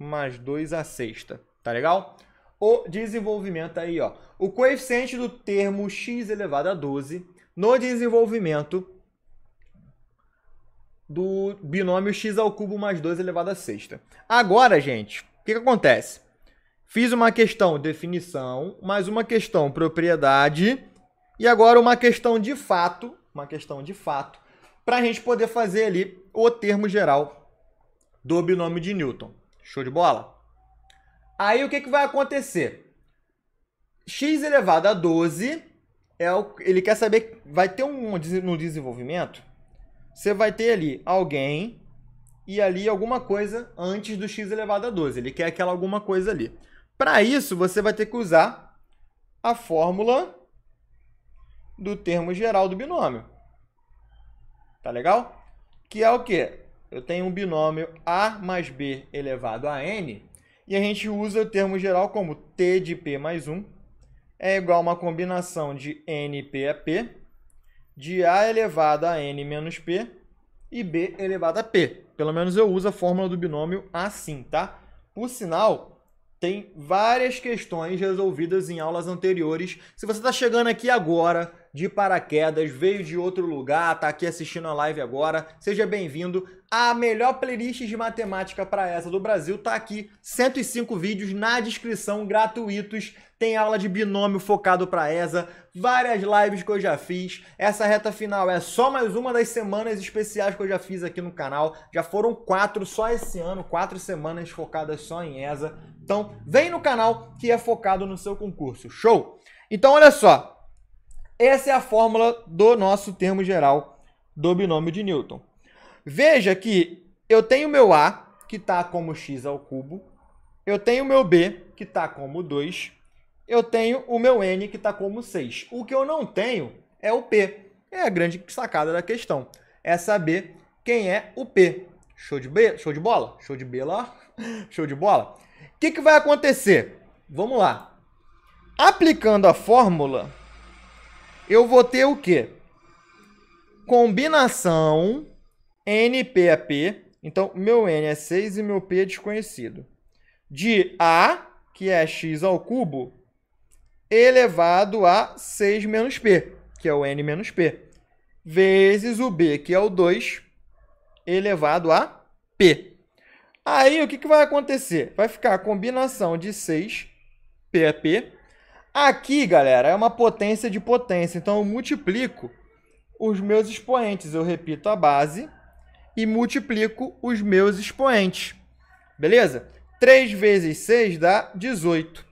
mais 2 à sexta, tá legal? O desenvolvimento aí, ó. O coeficiente do termo x elevado a 12 no desenvolvimento do binômio x ao cubo mais 2 elevado a sexta. Agora, gente, o que, que acontece? Fiz uma questão definição, mais uma questão propriedade e agora uma questão de fato, uma questão de fato, para a gente poder fazer ali o termo geral do binômio de Newton. Show de bola? Aí o que, que vai acontecer? x elevado a 12 é o, ele quer saber, vai ter um no desenvolvimento, você vai ter ali alguém e ali alguma coisa antes do x elevado a 12. Ele quer aquela alguma coisa ali. Para isso, você vai ter que usar a fórmula do termo geral do binômio. Tá legal? Que é o quê? eu tenho um binômio A mais B elevado a N, e a gente usa o termo geral como T de P mais 1 é igual a uma combinação de NP a P, de A elevado a N menos P e B elevado a P. Pelo menos eu uso a fórmula do binômio assim, tá? Por sinal, tem várias questões resolvidas em aulas anteriores. Se você está chegando aqui agora de paraquedas, veio de outro lugar, tá aqui assistindo a live agora, seja bem-vindo. A melhor playlist de matemática para essa do Brasil tá aqui, 105 vídeos na descrição, gratuitos. Tem aula de binômio focado para essa, várias lives que eu já fiz. Essa reta final é só mais uma das semanas especiais que eu já fiz aqui no canal. Já foram quatro só esse ano, quatro semanas focadas só em ESA. Então, vem no canal que é focado no seu concurso. Show! Então, olha só, essa é a fórmula do nosso termo geral do binômio de Newton. Veja que eu tenho meu A, que está como x ao cubo, eu tenho meu B, que está como 2, eu tenho o meu N, que está como 6. O que eu não tenho é o P. É a grande sacada da questão. É saber quem é o P. Show de, B, show de bola? Show de B lá? Show de bola? O que, que vai acontecer? Vamos lá. Aplicando a fórmula eu vou ter o quê? Combinação NPAP. Então, meu N é 6 e meu P é desconhecido. De A, que é x ao cubo, elevado a 6 menos P, que é o N menos P, vezes o B, que é o 2, elevado a P. Aí, o que, que vai acontecer? Vai ficar a combinação de 6, P é P, Aqui, galera, é uma potência de potência. Então, eu multiplico os meus expoentes. Eu repito a base e multiplico os meus expoentes. Beleza? 3 vezes 6 dá 18.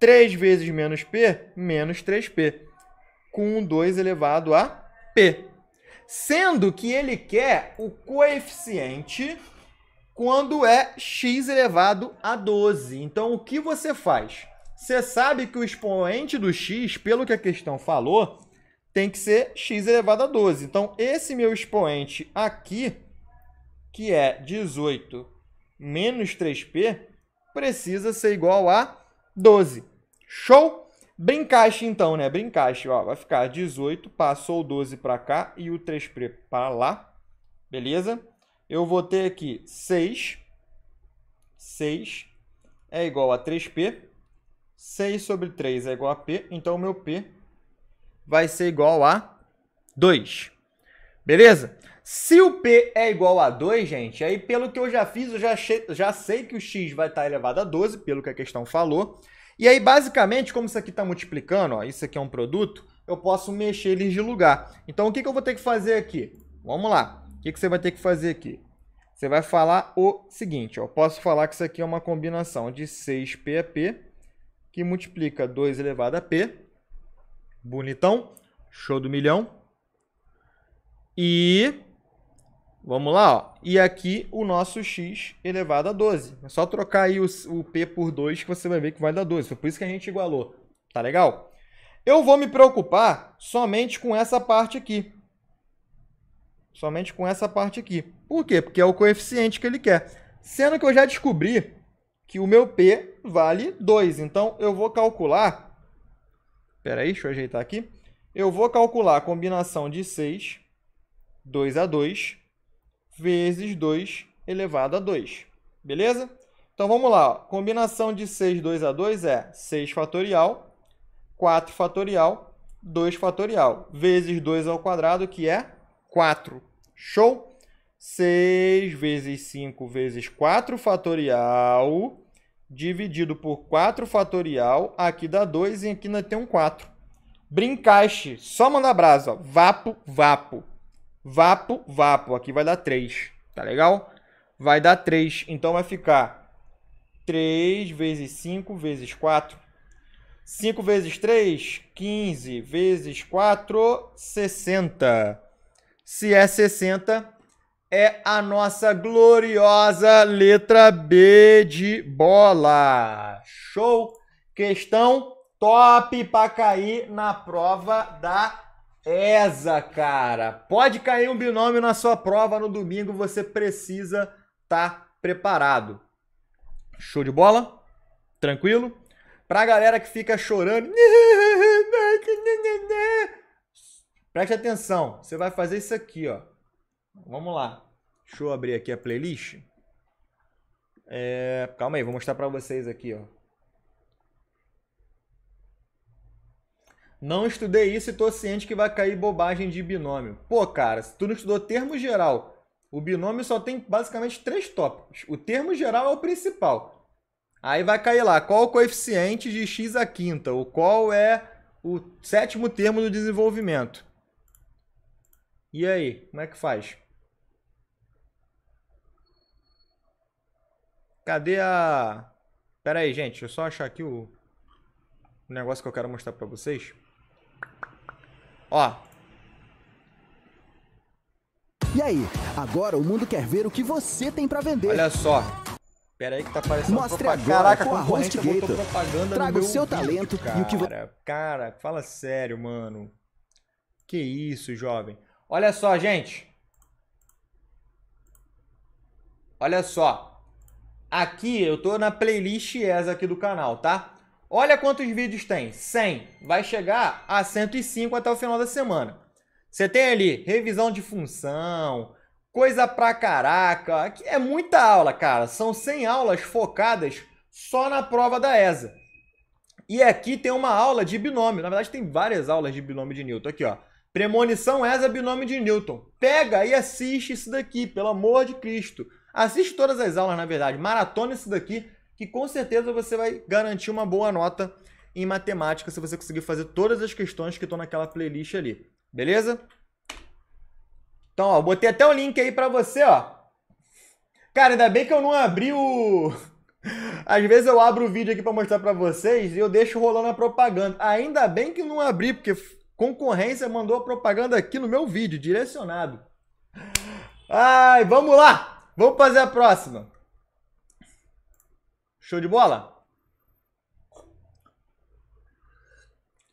3 vezes menos p, menos 3p. Com 2 elevado a p. Sendo que ele quer o coeficiente quando é x elevado a 12. Então, o que você faz? Você sabe que o expoente do x, pelo que a questão falou, tem que ser x elevado a 12. Então, esse meu expoente aqui, que é 18 menos 3p, precisa ser igual a 12. Show? Brincaste então, né? Brincaste. ó. Vai ficar 18, passou o 12 para cá e o 3p para lá. Beleza? Eu vou ter aqui 6. 6 é igual a 3p. 6 sobre 3 é igual a P, então o meu P vai ser igual a 2. Beleza? Se o P é igual a 2, gente, aí pelo que eu já fiz, eu já, já sei que o X vai estar tá elevado a 12, pelo que a questão falou. E aí, basicamente, como isso aqui está multiplicando, ó, isso aqui é um produto, eu posso mexer eles de lugar. Então, o que, que eu vou ter que fazer aqui? Vamos lá. O que, que você vai ter que fazer aqui? Você vai falar o seguinte, ó, eu posso falar que isso aqui é uma combinação de 6 p a p que multiplica 2 elevado a P. Bonitão. Show do milhão. E vamos lá, ó. E aqui o nosso x elevado a 12. É só trocar aí o, o, p por 2 que você vai ver que vai dar 12. Foi por isso que a gente igualou. Tá legal? Eu vou me preocupar somente com essa parte aqui. Somente com essa parte aqui. Por quê? Porque é o coeficiente que ele quer. Sendo que eu já descobri que o meu P vale 2. Então, eu vou calcular... Espera aí, deixa eu ajeitar aqui. Eu vou calcular a combinação de 6, 2 a 2, vezes 2 elevado a 2. Beleza? Então, vamos lá. Ó. Combinação de 6, 2 a 2 é 6 fatorial, 4 fatorial, 2 fatorial, vezes 2 ao quadrado, que é 4. Show? 6 vezes 5 vezes 4 fatorial dividido por 4 fatorial. Aqui dá 2 e aqui nós temos um 4. Brincaixe, só manda brasa. Ó. Vapo, vapo. Vapo, vapo. Aqui vai dar 3. Tá legal? Vai dar 3. Então vai ficar 3 vezes 5 vezes 4. 5 vezes 3, 15. Vezes 4, 60. Se é 60, é a nossa gloriosa letra B de bola. Show! Questão top para cair na prova da ESA, cara. Pode cair um binômio na sua prova no domingo, você precisa estar tá preparado. Show de bola? Tranquilo? Pra galera que fica chorando, preste atenção, você vai fazer isso aqui, ó. Vamos lá. Deixa eu abrir aqui a playlist. É... Calma aí, vou mostrar para vocês aqui, ó. Não estudei isso e tô ciente que vai cair bobagem de binômio. Pô, cara, se tu não estudou termo geral, o binômio só tem basicamente três tópicos. O termo geral é o principal. Aí vai cair lá qual o coeficiente de x à quinta, ou qual é o sétimo termo do desenvolvimento. E aí, como é que faz? Cadê a... Pera aí, gente. Deixa eu só achar aqui o... o negócio que eu quero mostrar pra vocês. Ó. E aí? Agora o mundo quer ver o que você tem pra vender. Olha só. Pera aí que tá aparecendo Mostre propaganda. Caraca, com a HostGator. Traga o seu vídeo, talento cara. e o que você... Cara, fala sério, mano. Que isso, jovem. Olha só, gente. Olha só. Aqui eu tô na playlist ESA aqui do canal, tá? Olha quantos vídeos tem, 100. Vai chegar a 105 até o final da semana. Você tem ali revisão de função, coisa pra caraca. Aqui é muita aula, cara. São 100 aulas focadas só na prova da ESA. E aqui tem uma aula de binômio. Na verdade, tem várias aulas de binômio de Newton. Aqui, ó. Premonição ESA, é binômio de Newton. Pega e assiste isso daqui, pelo amor de Cristo. Assiste todas as aulas, na verdade. Maratona isso daqui, que com certeza você vai garantir uma boa nota em matemática se você conseguir fazer todas as questões que estão naquela playlist ali. Beleza? Então, ó, botei até o link aí pra você, ó. Cara, ainda bem que eu não abri o... Às vezes eu abro o vídeo aqui para mostrar para vocês e eu deixo rolando a propaganda. Ainda bem que não abri, porque concorrência mandou a propaganda aqui no meu vídeo, direcionado. Ai, vamos lá! Vamos fazer a próxima. Show de bola?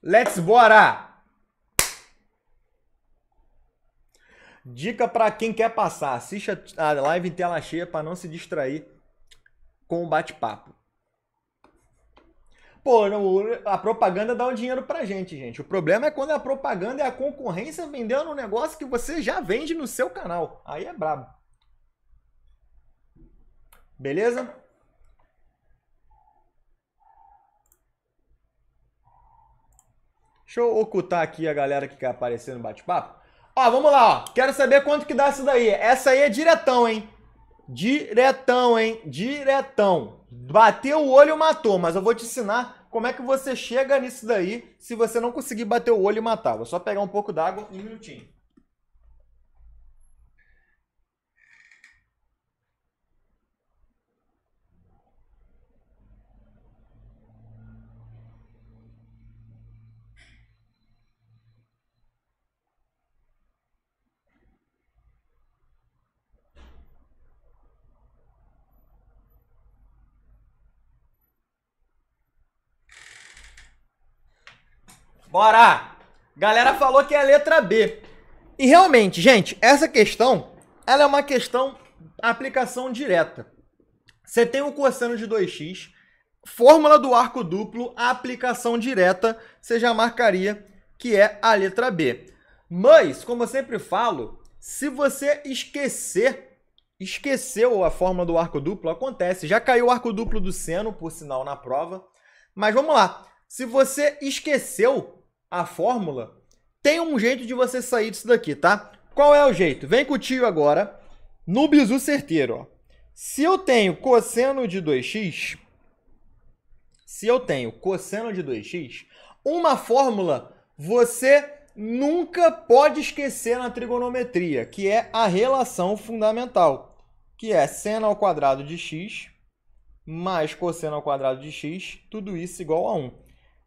Let's bora! Dica para quem quer passar. Assista a live em tela cheia para não se distrair com o bate-papo. Pô, a propaganda dá um dinheiro pra gente, gente. O problema é quando a propaganda é a concorrência vendendo um negócio que você já vende no seu canal. Aí é brabo. Beleza? Deixa eu ocultar aqui a galera que quer aparecer no bate-papo. Ó, vamos lá, ó. Quero saber quanto que dá isso daí. Essa aí é diretão, hein? Diretão, hein? Diretão. Bateu o olho, matou. Mas eu vou te ensinar como é que você chega nisso daí se você não conseguir bater o olho e matar. Vou só pegar um pouco d'água, um minutinho. Bora! Galera falou que é a letra B. E realmente, gente, essa questão, ela é uma questão aplicação direta. Você tem o cosseno de 2x, fórmula do arco duplo, a aplicação direta, você já marcaria que é a letra B. Mas, como eu sempre falo, se você esquecer, esqueceu a fórmula do arco duplo, acontece. Já caiu o arco duplo do seno, por sinal, na prova. Mas vamos lá. Se você esqueceu, a fórmula, tem um jeito de você sair disso daqui, tá? Qual é o jeito? Vem com o tio agora, no bizu certeiro, ó. Se eu tenho cosseno de 2x, se eu tenho cosseno de 2x, uma fórmula você nunca pode esquecer na trigonometria, que é a relação fundamental, que é seno ao quadrado de x mais cosseno ao quadrado de x, tudo isso igual a 1.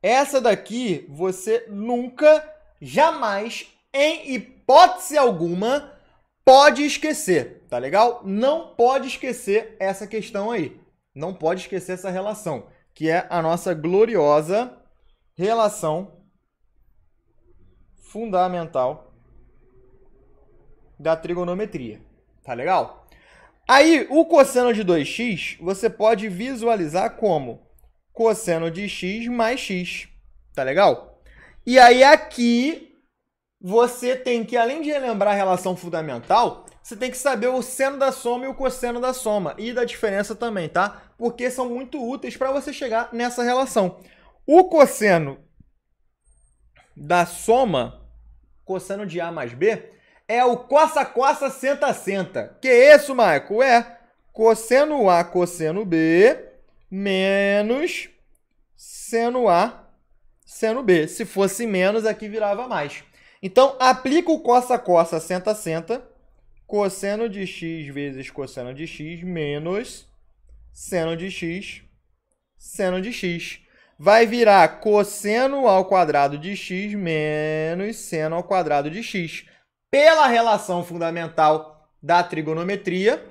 Essa daqui você nunca, jamais, em hipótese alguma, pode esquecer, tá legal? Não pode esquecer essa questão aí. Não pode esquecer essa relação, que é a nossa gloriosa relação fundamental da trigonometria, tá legal? Aí, o cosseno de 2x você pode visualizar como cosseno de x mais x. Tá legal? E aí aqui você tem que, além de relembrar a relação fundamental, você tem que saber o seno da soma e o cosseno da soma e da diferença também, tá? Porque são muito úteis para você chegar nessa relação. O cosseno da soma, cosseno de A mais B, é o coça, coça, senta, senta. Que é isso, Michael? É cosseno A, cosseno B menos seno A, seno B. Se fosse menos, aqui virava mais. Então, aplica o coça-coça, senta-senta, cosseno de x vezes cosseno de x menos seno de x, seno de x. Vai virar cosseno ao quadrado de x menos seno ao quadrado de x. Pela relação fundamental da trigonometria,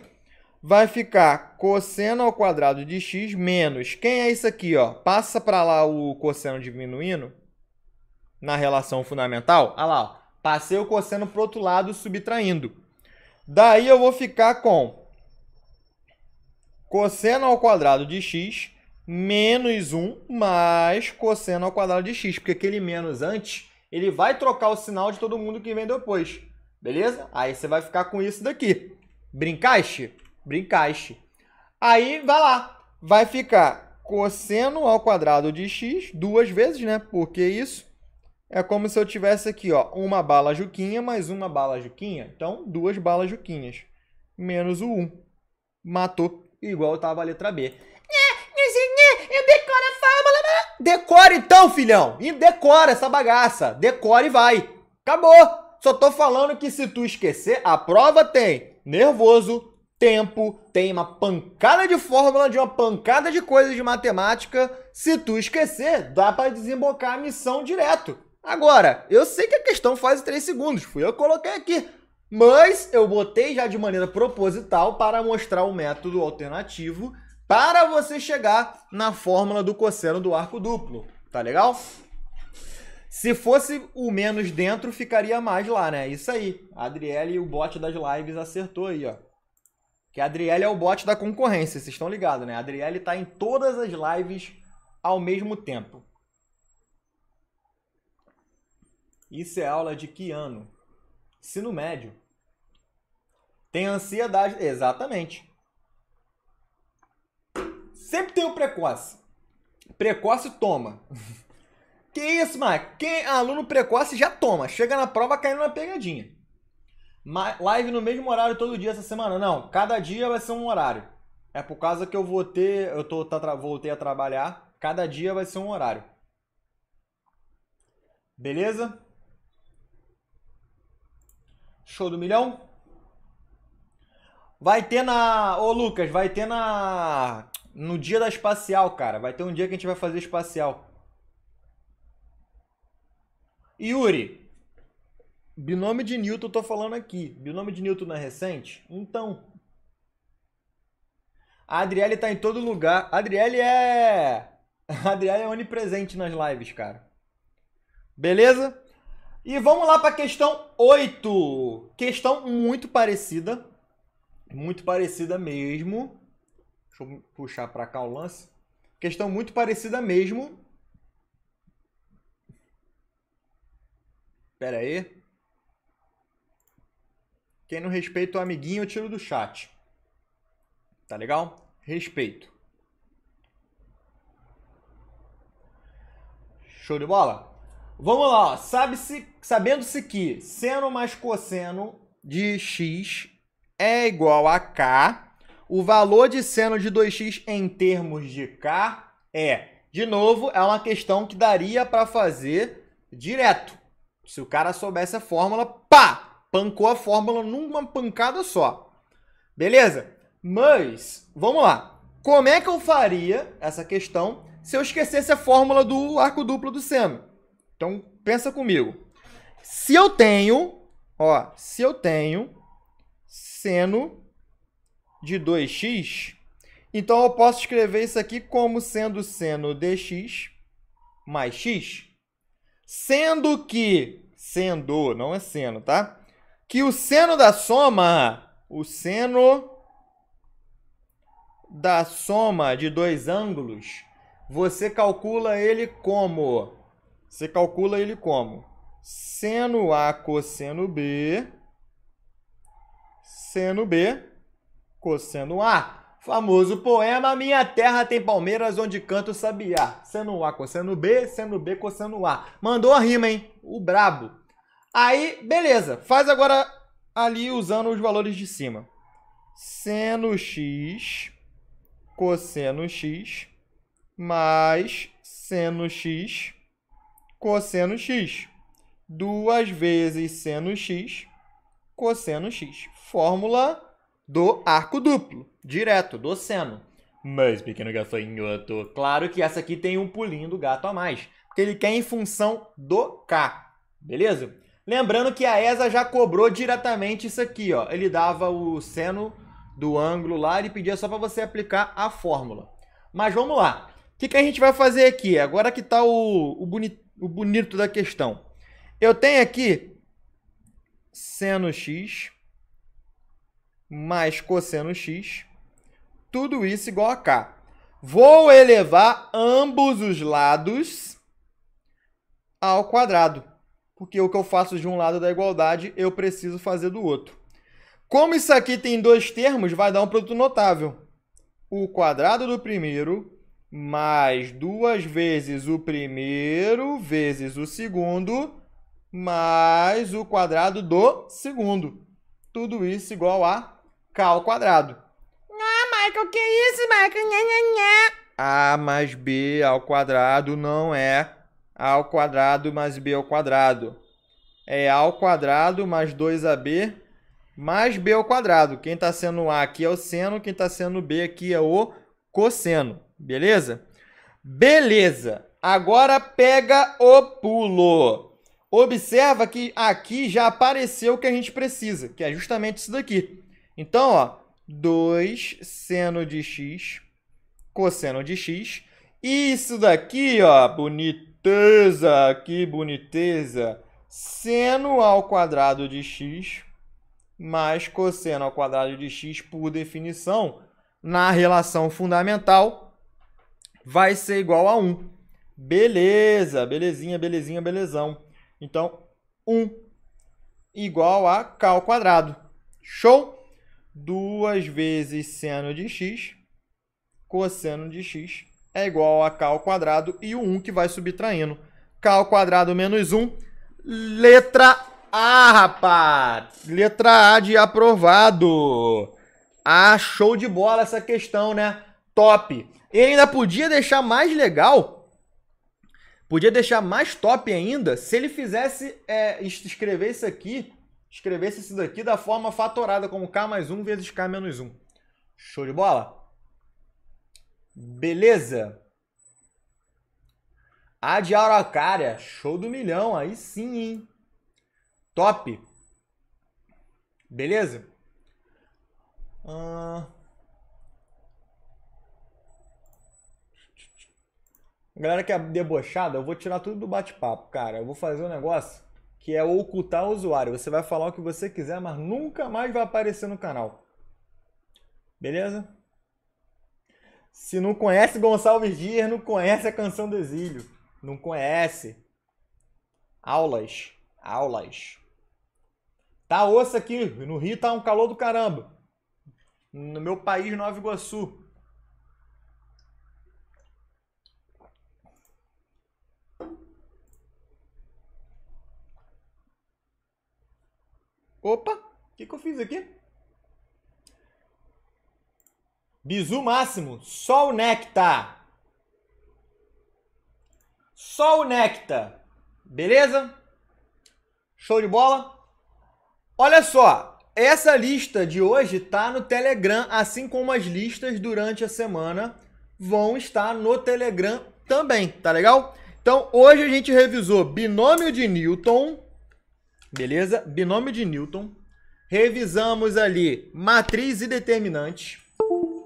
vai ficar cosseno ao quadrado de x menos. Quem é isso aqui? Ó? Passa para lá o cosseno diminuindo na relação fundamental. Olha lá, ó. passei o cosseno para outro lado subtraindo. Daí eu vou ficar com cosseno ao quadrado de x menos 1 mais cosseno ao quadrado de x, porque aquele menos antes, ele vai trocar o sinal de todo mundo que vem depois, beleza? Aí você vai ficar com isso daqui. Brincaste? Brincaixe. Aí vai lá, vai ficar cosseno ao quadrado de x duas vezes, né? Porque isso é como se eu tivesse aqui, ó, uma bala juquinha mais uma bala juquinha. Então, duas balas juquinhas. Menos o 1. Matou, igual estava a letra B. Eu decoro a fórmula. Decora então, filhão. E decora essa bagaça. Decora e vai. Acabou. Só tô falando que se tu esquecer, a prova tem nervoso, tempo, tem uma pancada de fórmula, de uma pancada de coisas de matemática. Se tu esquecer, dá para desembocar a missão direto. Agora, eu sei que a questão faz 3 segundos, fui eu que coloquei aqui. Mas eu botei já de maneira proposital para mostrar o um método alternativo para você chegar na fórmula do cosseno do arco duplo. Tá legal? Se fosse o menos dentro, ficaria mais lá, né? Isso aí. A Adriele e o bot das lives acertou aí, ó. Que a Adriele é o bot da concorrência, vocês estão ligados, né? A Adriele tá em todas as lives ao mesmo tempo. Isso é aula de que ano? Ensino médio. Tem ansiedade. Exatamente. Sempre tem o precoce. Precoce toma. Que isso, Mike? Quem é aluno precoce já toma. Chega na prova caindo na pegadinha live no mesmo horário todo dia essa semana. Não, cada dia vai ser um horário. É por causa que eu vou ter, eu tô, tá, voltei a trabalhar, cada dia vai ser um horário. Beleza? Show do milhão? Vai ter na. Ô Lucas, vai ter na. No dia da espacial, cara. Vai ter um dia que a gente vai fazer espacial. Yuri, Binômio de Newton eu tô falando aqui. Binômio de Newton não é recente? Então. A Adriele tá em todo lugar. A Adriele é. A Adriele é onipresente nas lives, cara. Beleza? E vamos lá para questão 8. Questão muito parecida. Muito parecida mesmo. Deixa eu puxar para cá o lance. Questão muito parecida mesmo. Pera aí. Quem não respeita o amiguinho, eu tiro do chat. Tá legal? Respeito. Show de bola? Vamos lá, sabe-se, sabendo-se que seno mais cosseno de x é igual a k, o valor de seno de 2x em termos de k é, de novo, é uma questão que daria para fazer direto. Se o cara soubesse a fórmula, pá, pancou a fórmula numa pancada só. Beleza? Mas, vamos lá. Como é que eu faria essa questão se eu esquecesse a fórmula do arco duplo do seno? Então, pensa comigo. Se eu tenho, ó, se eu tenho seno de 2x, então eu posso escrever isso aqui como sendo seno dx mais x, sendo que, sendo, não é seno, tá? que o seno da soma, o seno da soma de dois ângulos, você calcula ele como? Você calcula ele como? Seno A cosseno B, seno B cosseno A. Famoso poema Minha Terra Tem Palmeiras, onde canto sabiá. Seno A cosseno B, seno B cosseno A. Mandou a rima, hein? O brabo. Aí, beleza. Faz agora ali usando os valores de cima. Seno x cosseno x mais seno x cosseno x. Duas vezes seno x cosseno x. Fórmula do arco duplo, direto, do seno. Mas, pequeno gafanhoto, claro que essa aqui tem um pulinho do gato a mais, porque ele quer em função do k, beleza? Lembrando que a ESA já cobrou diretamente isso aqui, ó. Ele dava o seno do ângulo lá, ele pedia só para você aplicar a fórmula. Mas vamos lá. O que, que a gente vai fazer aqui? Agora que está o, o, boni, o bonito da questão. Eu tenho aqui seno x mais cosseno x, tudo isso igual a k. Vou elevar ambos os lados ao quadrado porque o que eu faço de um lado da igualdade, eu preciso fazer do outro. Como isso aqui tem dois termos, vai dar um produto notável. O quadrado do primeiro mais duas vezes o primeiro vezes o segundo mais o quadrado do segundo. Tudo isso igual a k ao quadrado. Ah, Michael, que isso, Michael? Nha, nha, nha. A mais b ao quadrado não é a ao quadrado mais b ao quadrado. É a ao quadrado mais 2ab mais b ao quadrado. Quem está sendo a aqui é o seno, quem está sendo b aqui é o cosseno. Beleza? Beleza. Agora pega o pulo. Observa que aqui já apareceu o que a gente precisa, que é justamente isso daqui. Então, ó, 2 seno de x, cosseno de x. Isso daqui, ó, bonito boniteza, que boniteza. Seno ao quadrado de x mais cosseno ao quadrado de x, por definição, na relação fundamental, vai ser igual a 1. Beleza, belezinha, belezinha, belezão. Então, 1 igual a k ao quadrado. Show? 2 vezes seno de x, cosseno de x, é igual a k ao quadrado e o 1 que vai subtraindo. k ao quadrado menos 1, letra A, rapaz! Letra A de aprovado! Ah, show de bola essa questão, né? Top! E ainda podia deixar mais legal, podia deixar mais top ainda, se ele fizesse, é, escrever isso aqui, escrevesse isso daqui da forma fatorada, como k mais 1 vezes k menos 1. Show de bola? Beleza? A de Araucária, show do milhão, aí sim, hein? Top. Beleza? Uh... Galera que é debochada, eu vou tirar tudo do bate-papo, cara. Eu vou fazer um negócio que é ocultar o usuário. Você vai falar o que você quiser, mas nunca mais vai aparecer no canal. Beleza? Se não conhece Gonçalves Dias, não conhece a Canção do Exílio. Não conhece. Aulas. Aulas. Tá osso aqui. No Rio tá um calor do caramba. No meu país, Nova Iguaçu. Opa! O que, que eu fiz aqui? Bizu máximo, só o Nectar. Só o Nectar. Beleza? Show de bola? Olha só, essa lista de hoje tá no Telegram, assim como as listas durante a semana vão estar no Telegram também, tá legal? Então, hoje a gente revisou binômio de Newton, beleza? Binômio de Newton. Revisamos ali matriz e determinante.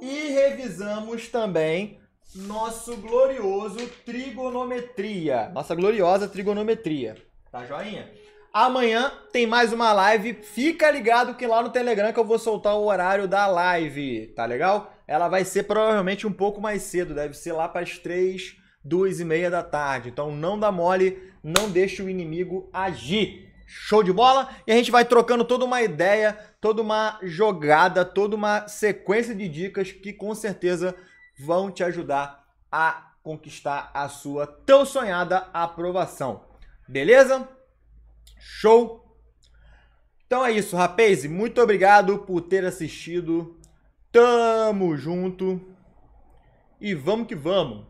E revisamos também nosso glorioso trigonometria. Nossa gloriosa trigonometria. Tá joinha? Amanhã tem mais uma live. Fica ligado que lá no Telegram que eu vou soltar o horário da live, tá legal? Ela vai ser provavelmente um pouco mais cedo, deve ser lá para as três, duas e meia da tarde. Então não dá mole, não deixe o inimigo agir. Show de bola? E a gente vai trocando toda uma ideia, toda uma jogada, toda uma sequência de dicas que com certeza vão te ajudar a conquistar a sua tão sonhada aprovação. Beleza? Show? Então é isso, rapaz. Muito obrigado por ter assistido. Tamo junto. E vamos que vamos.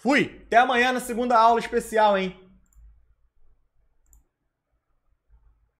Fui. Até amanhã na segunda aula especial, hein?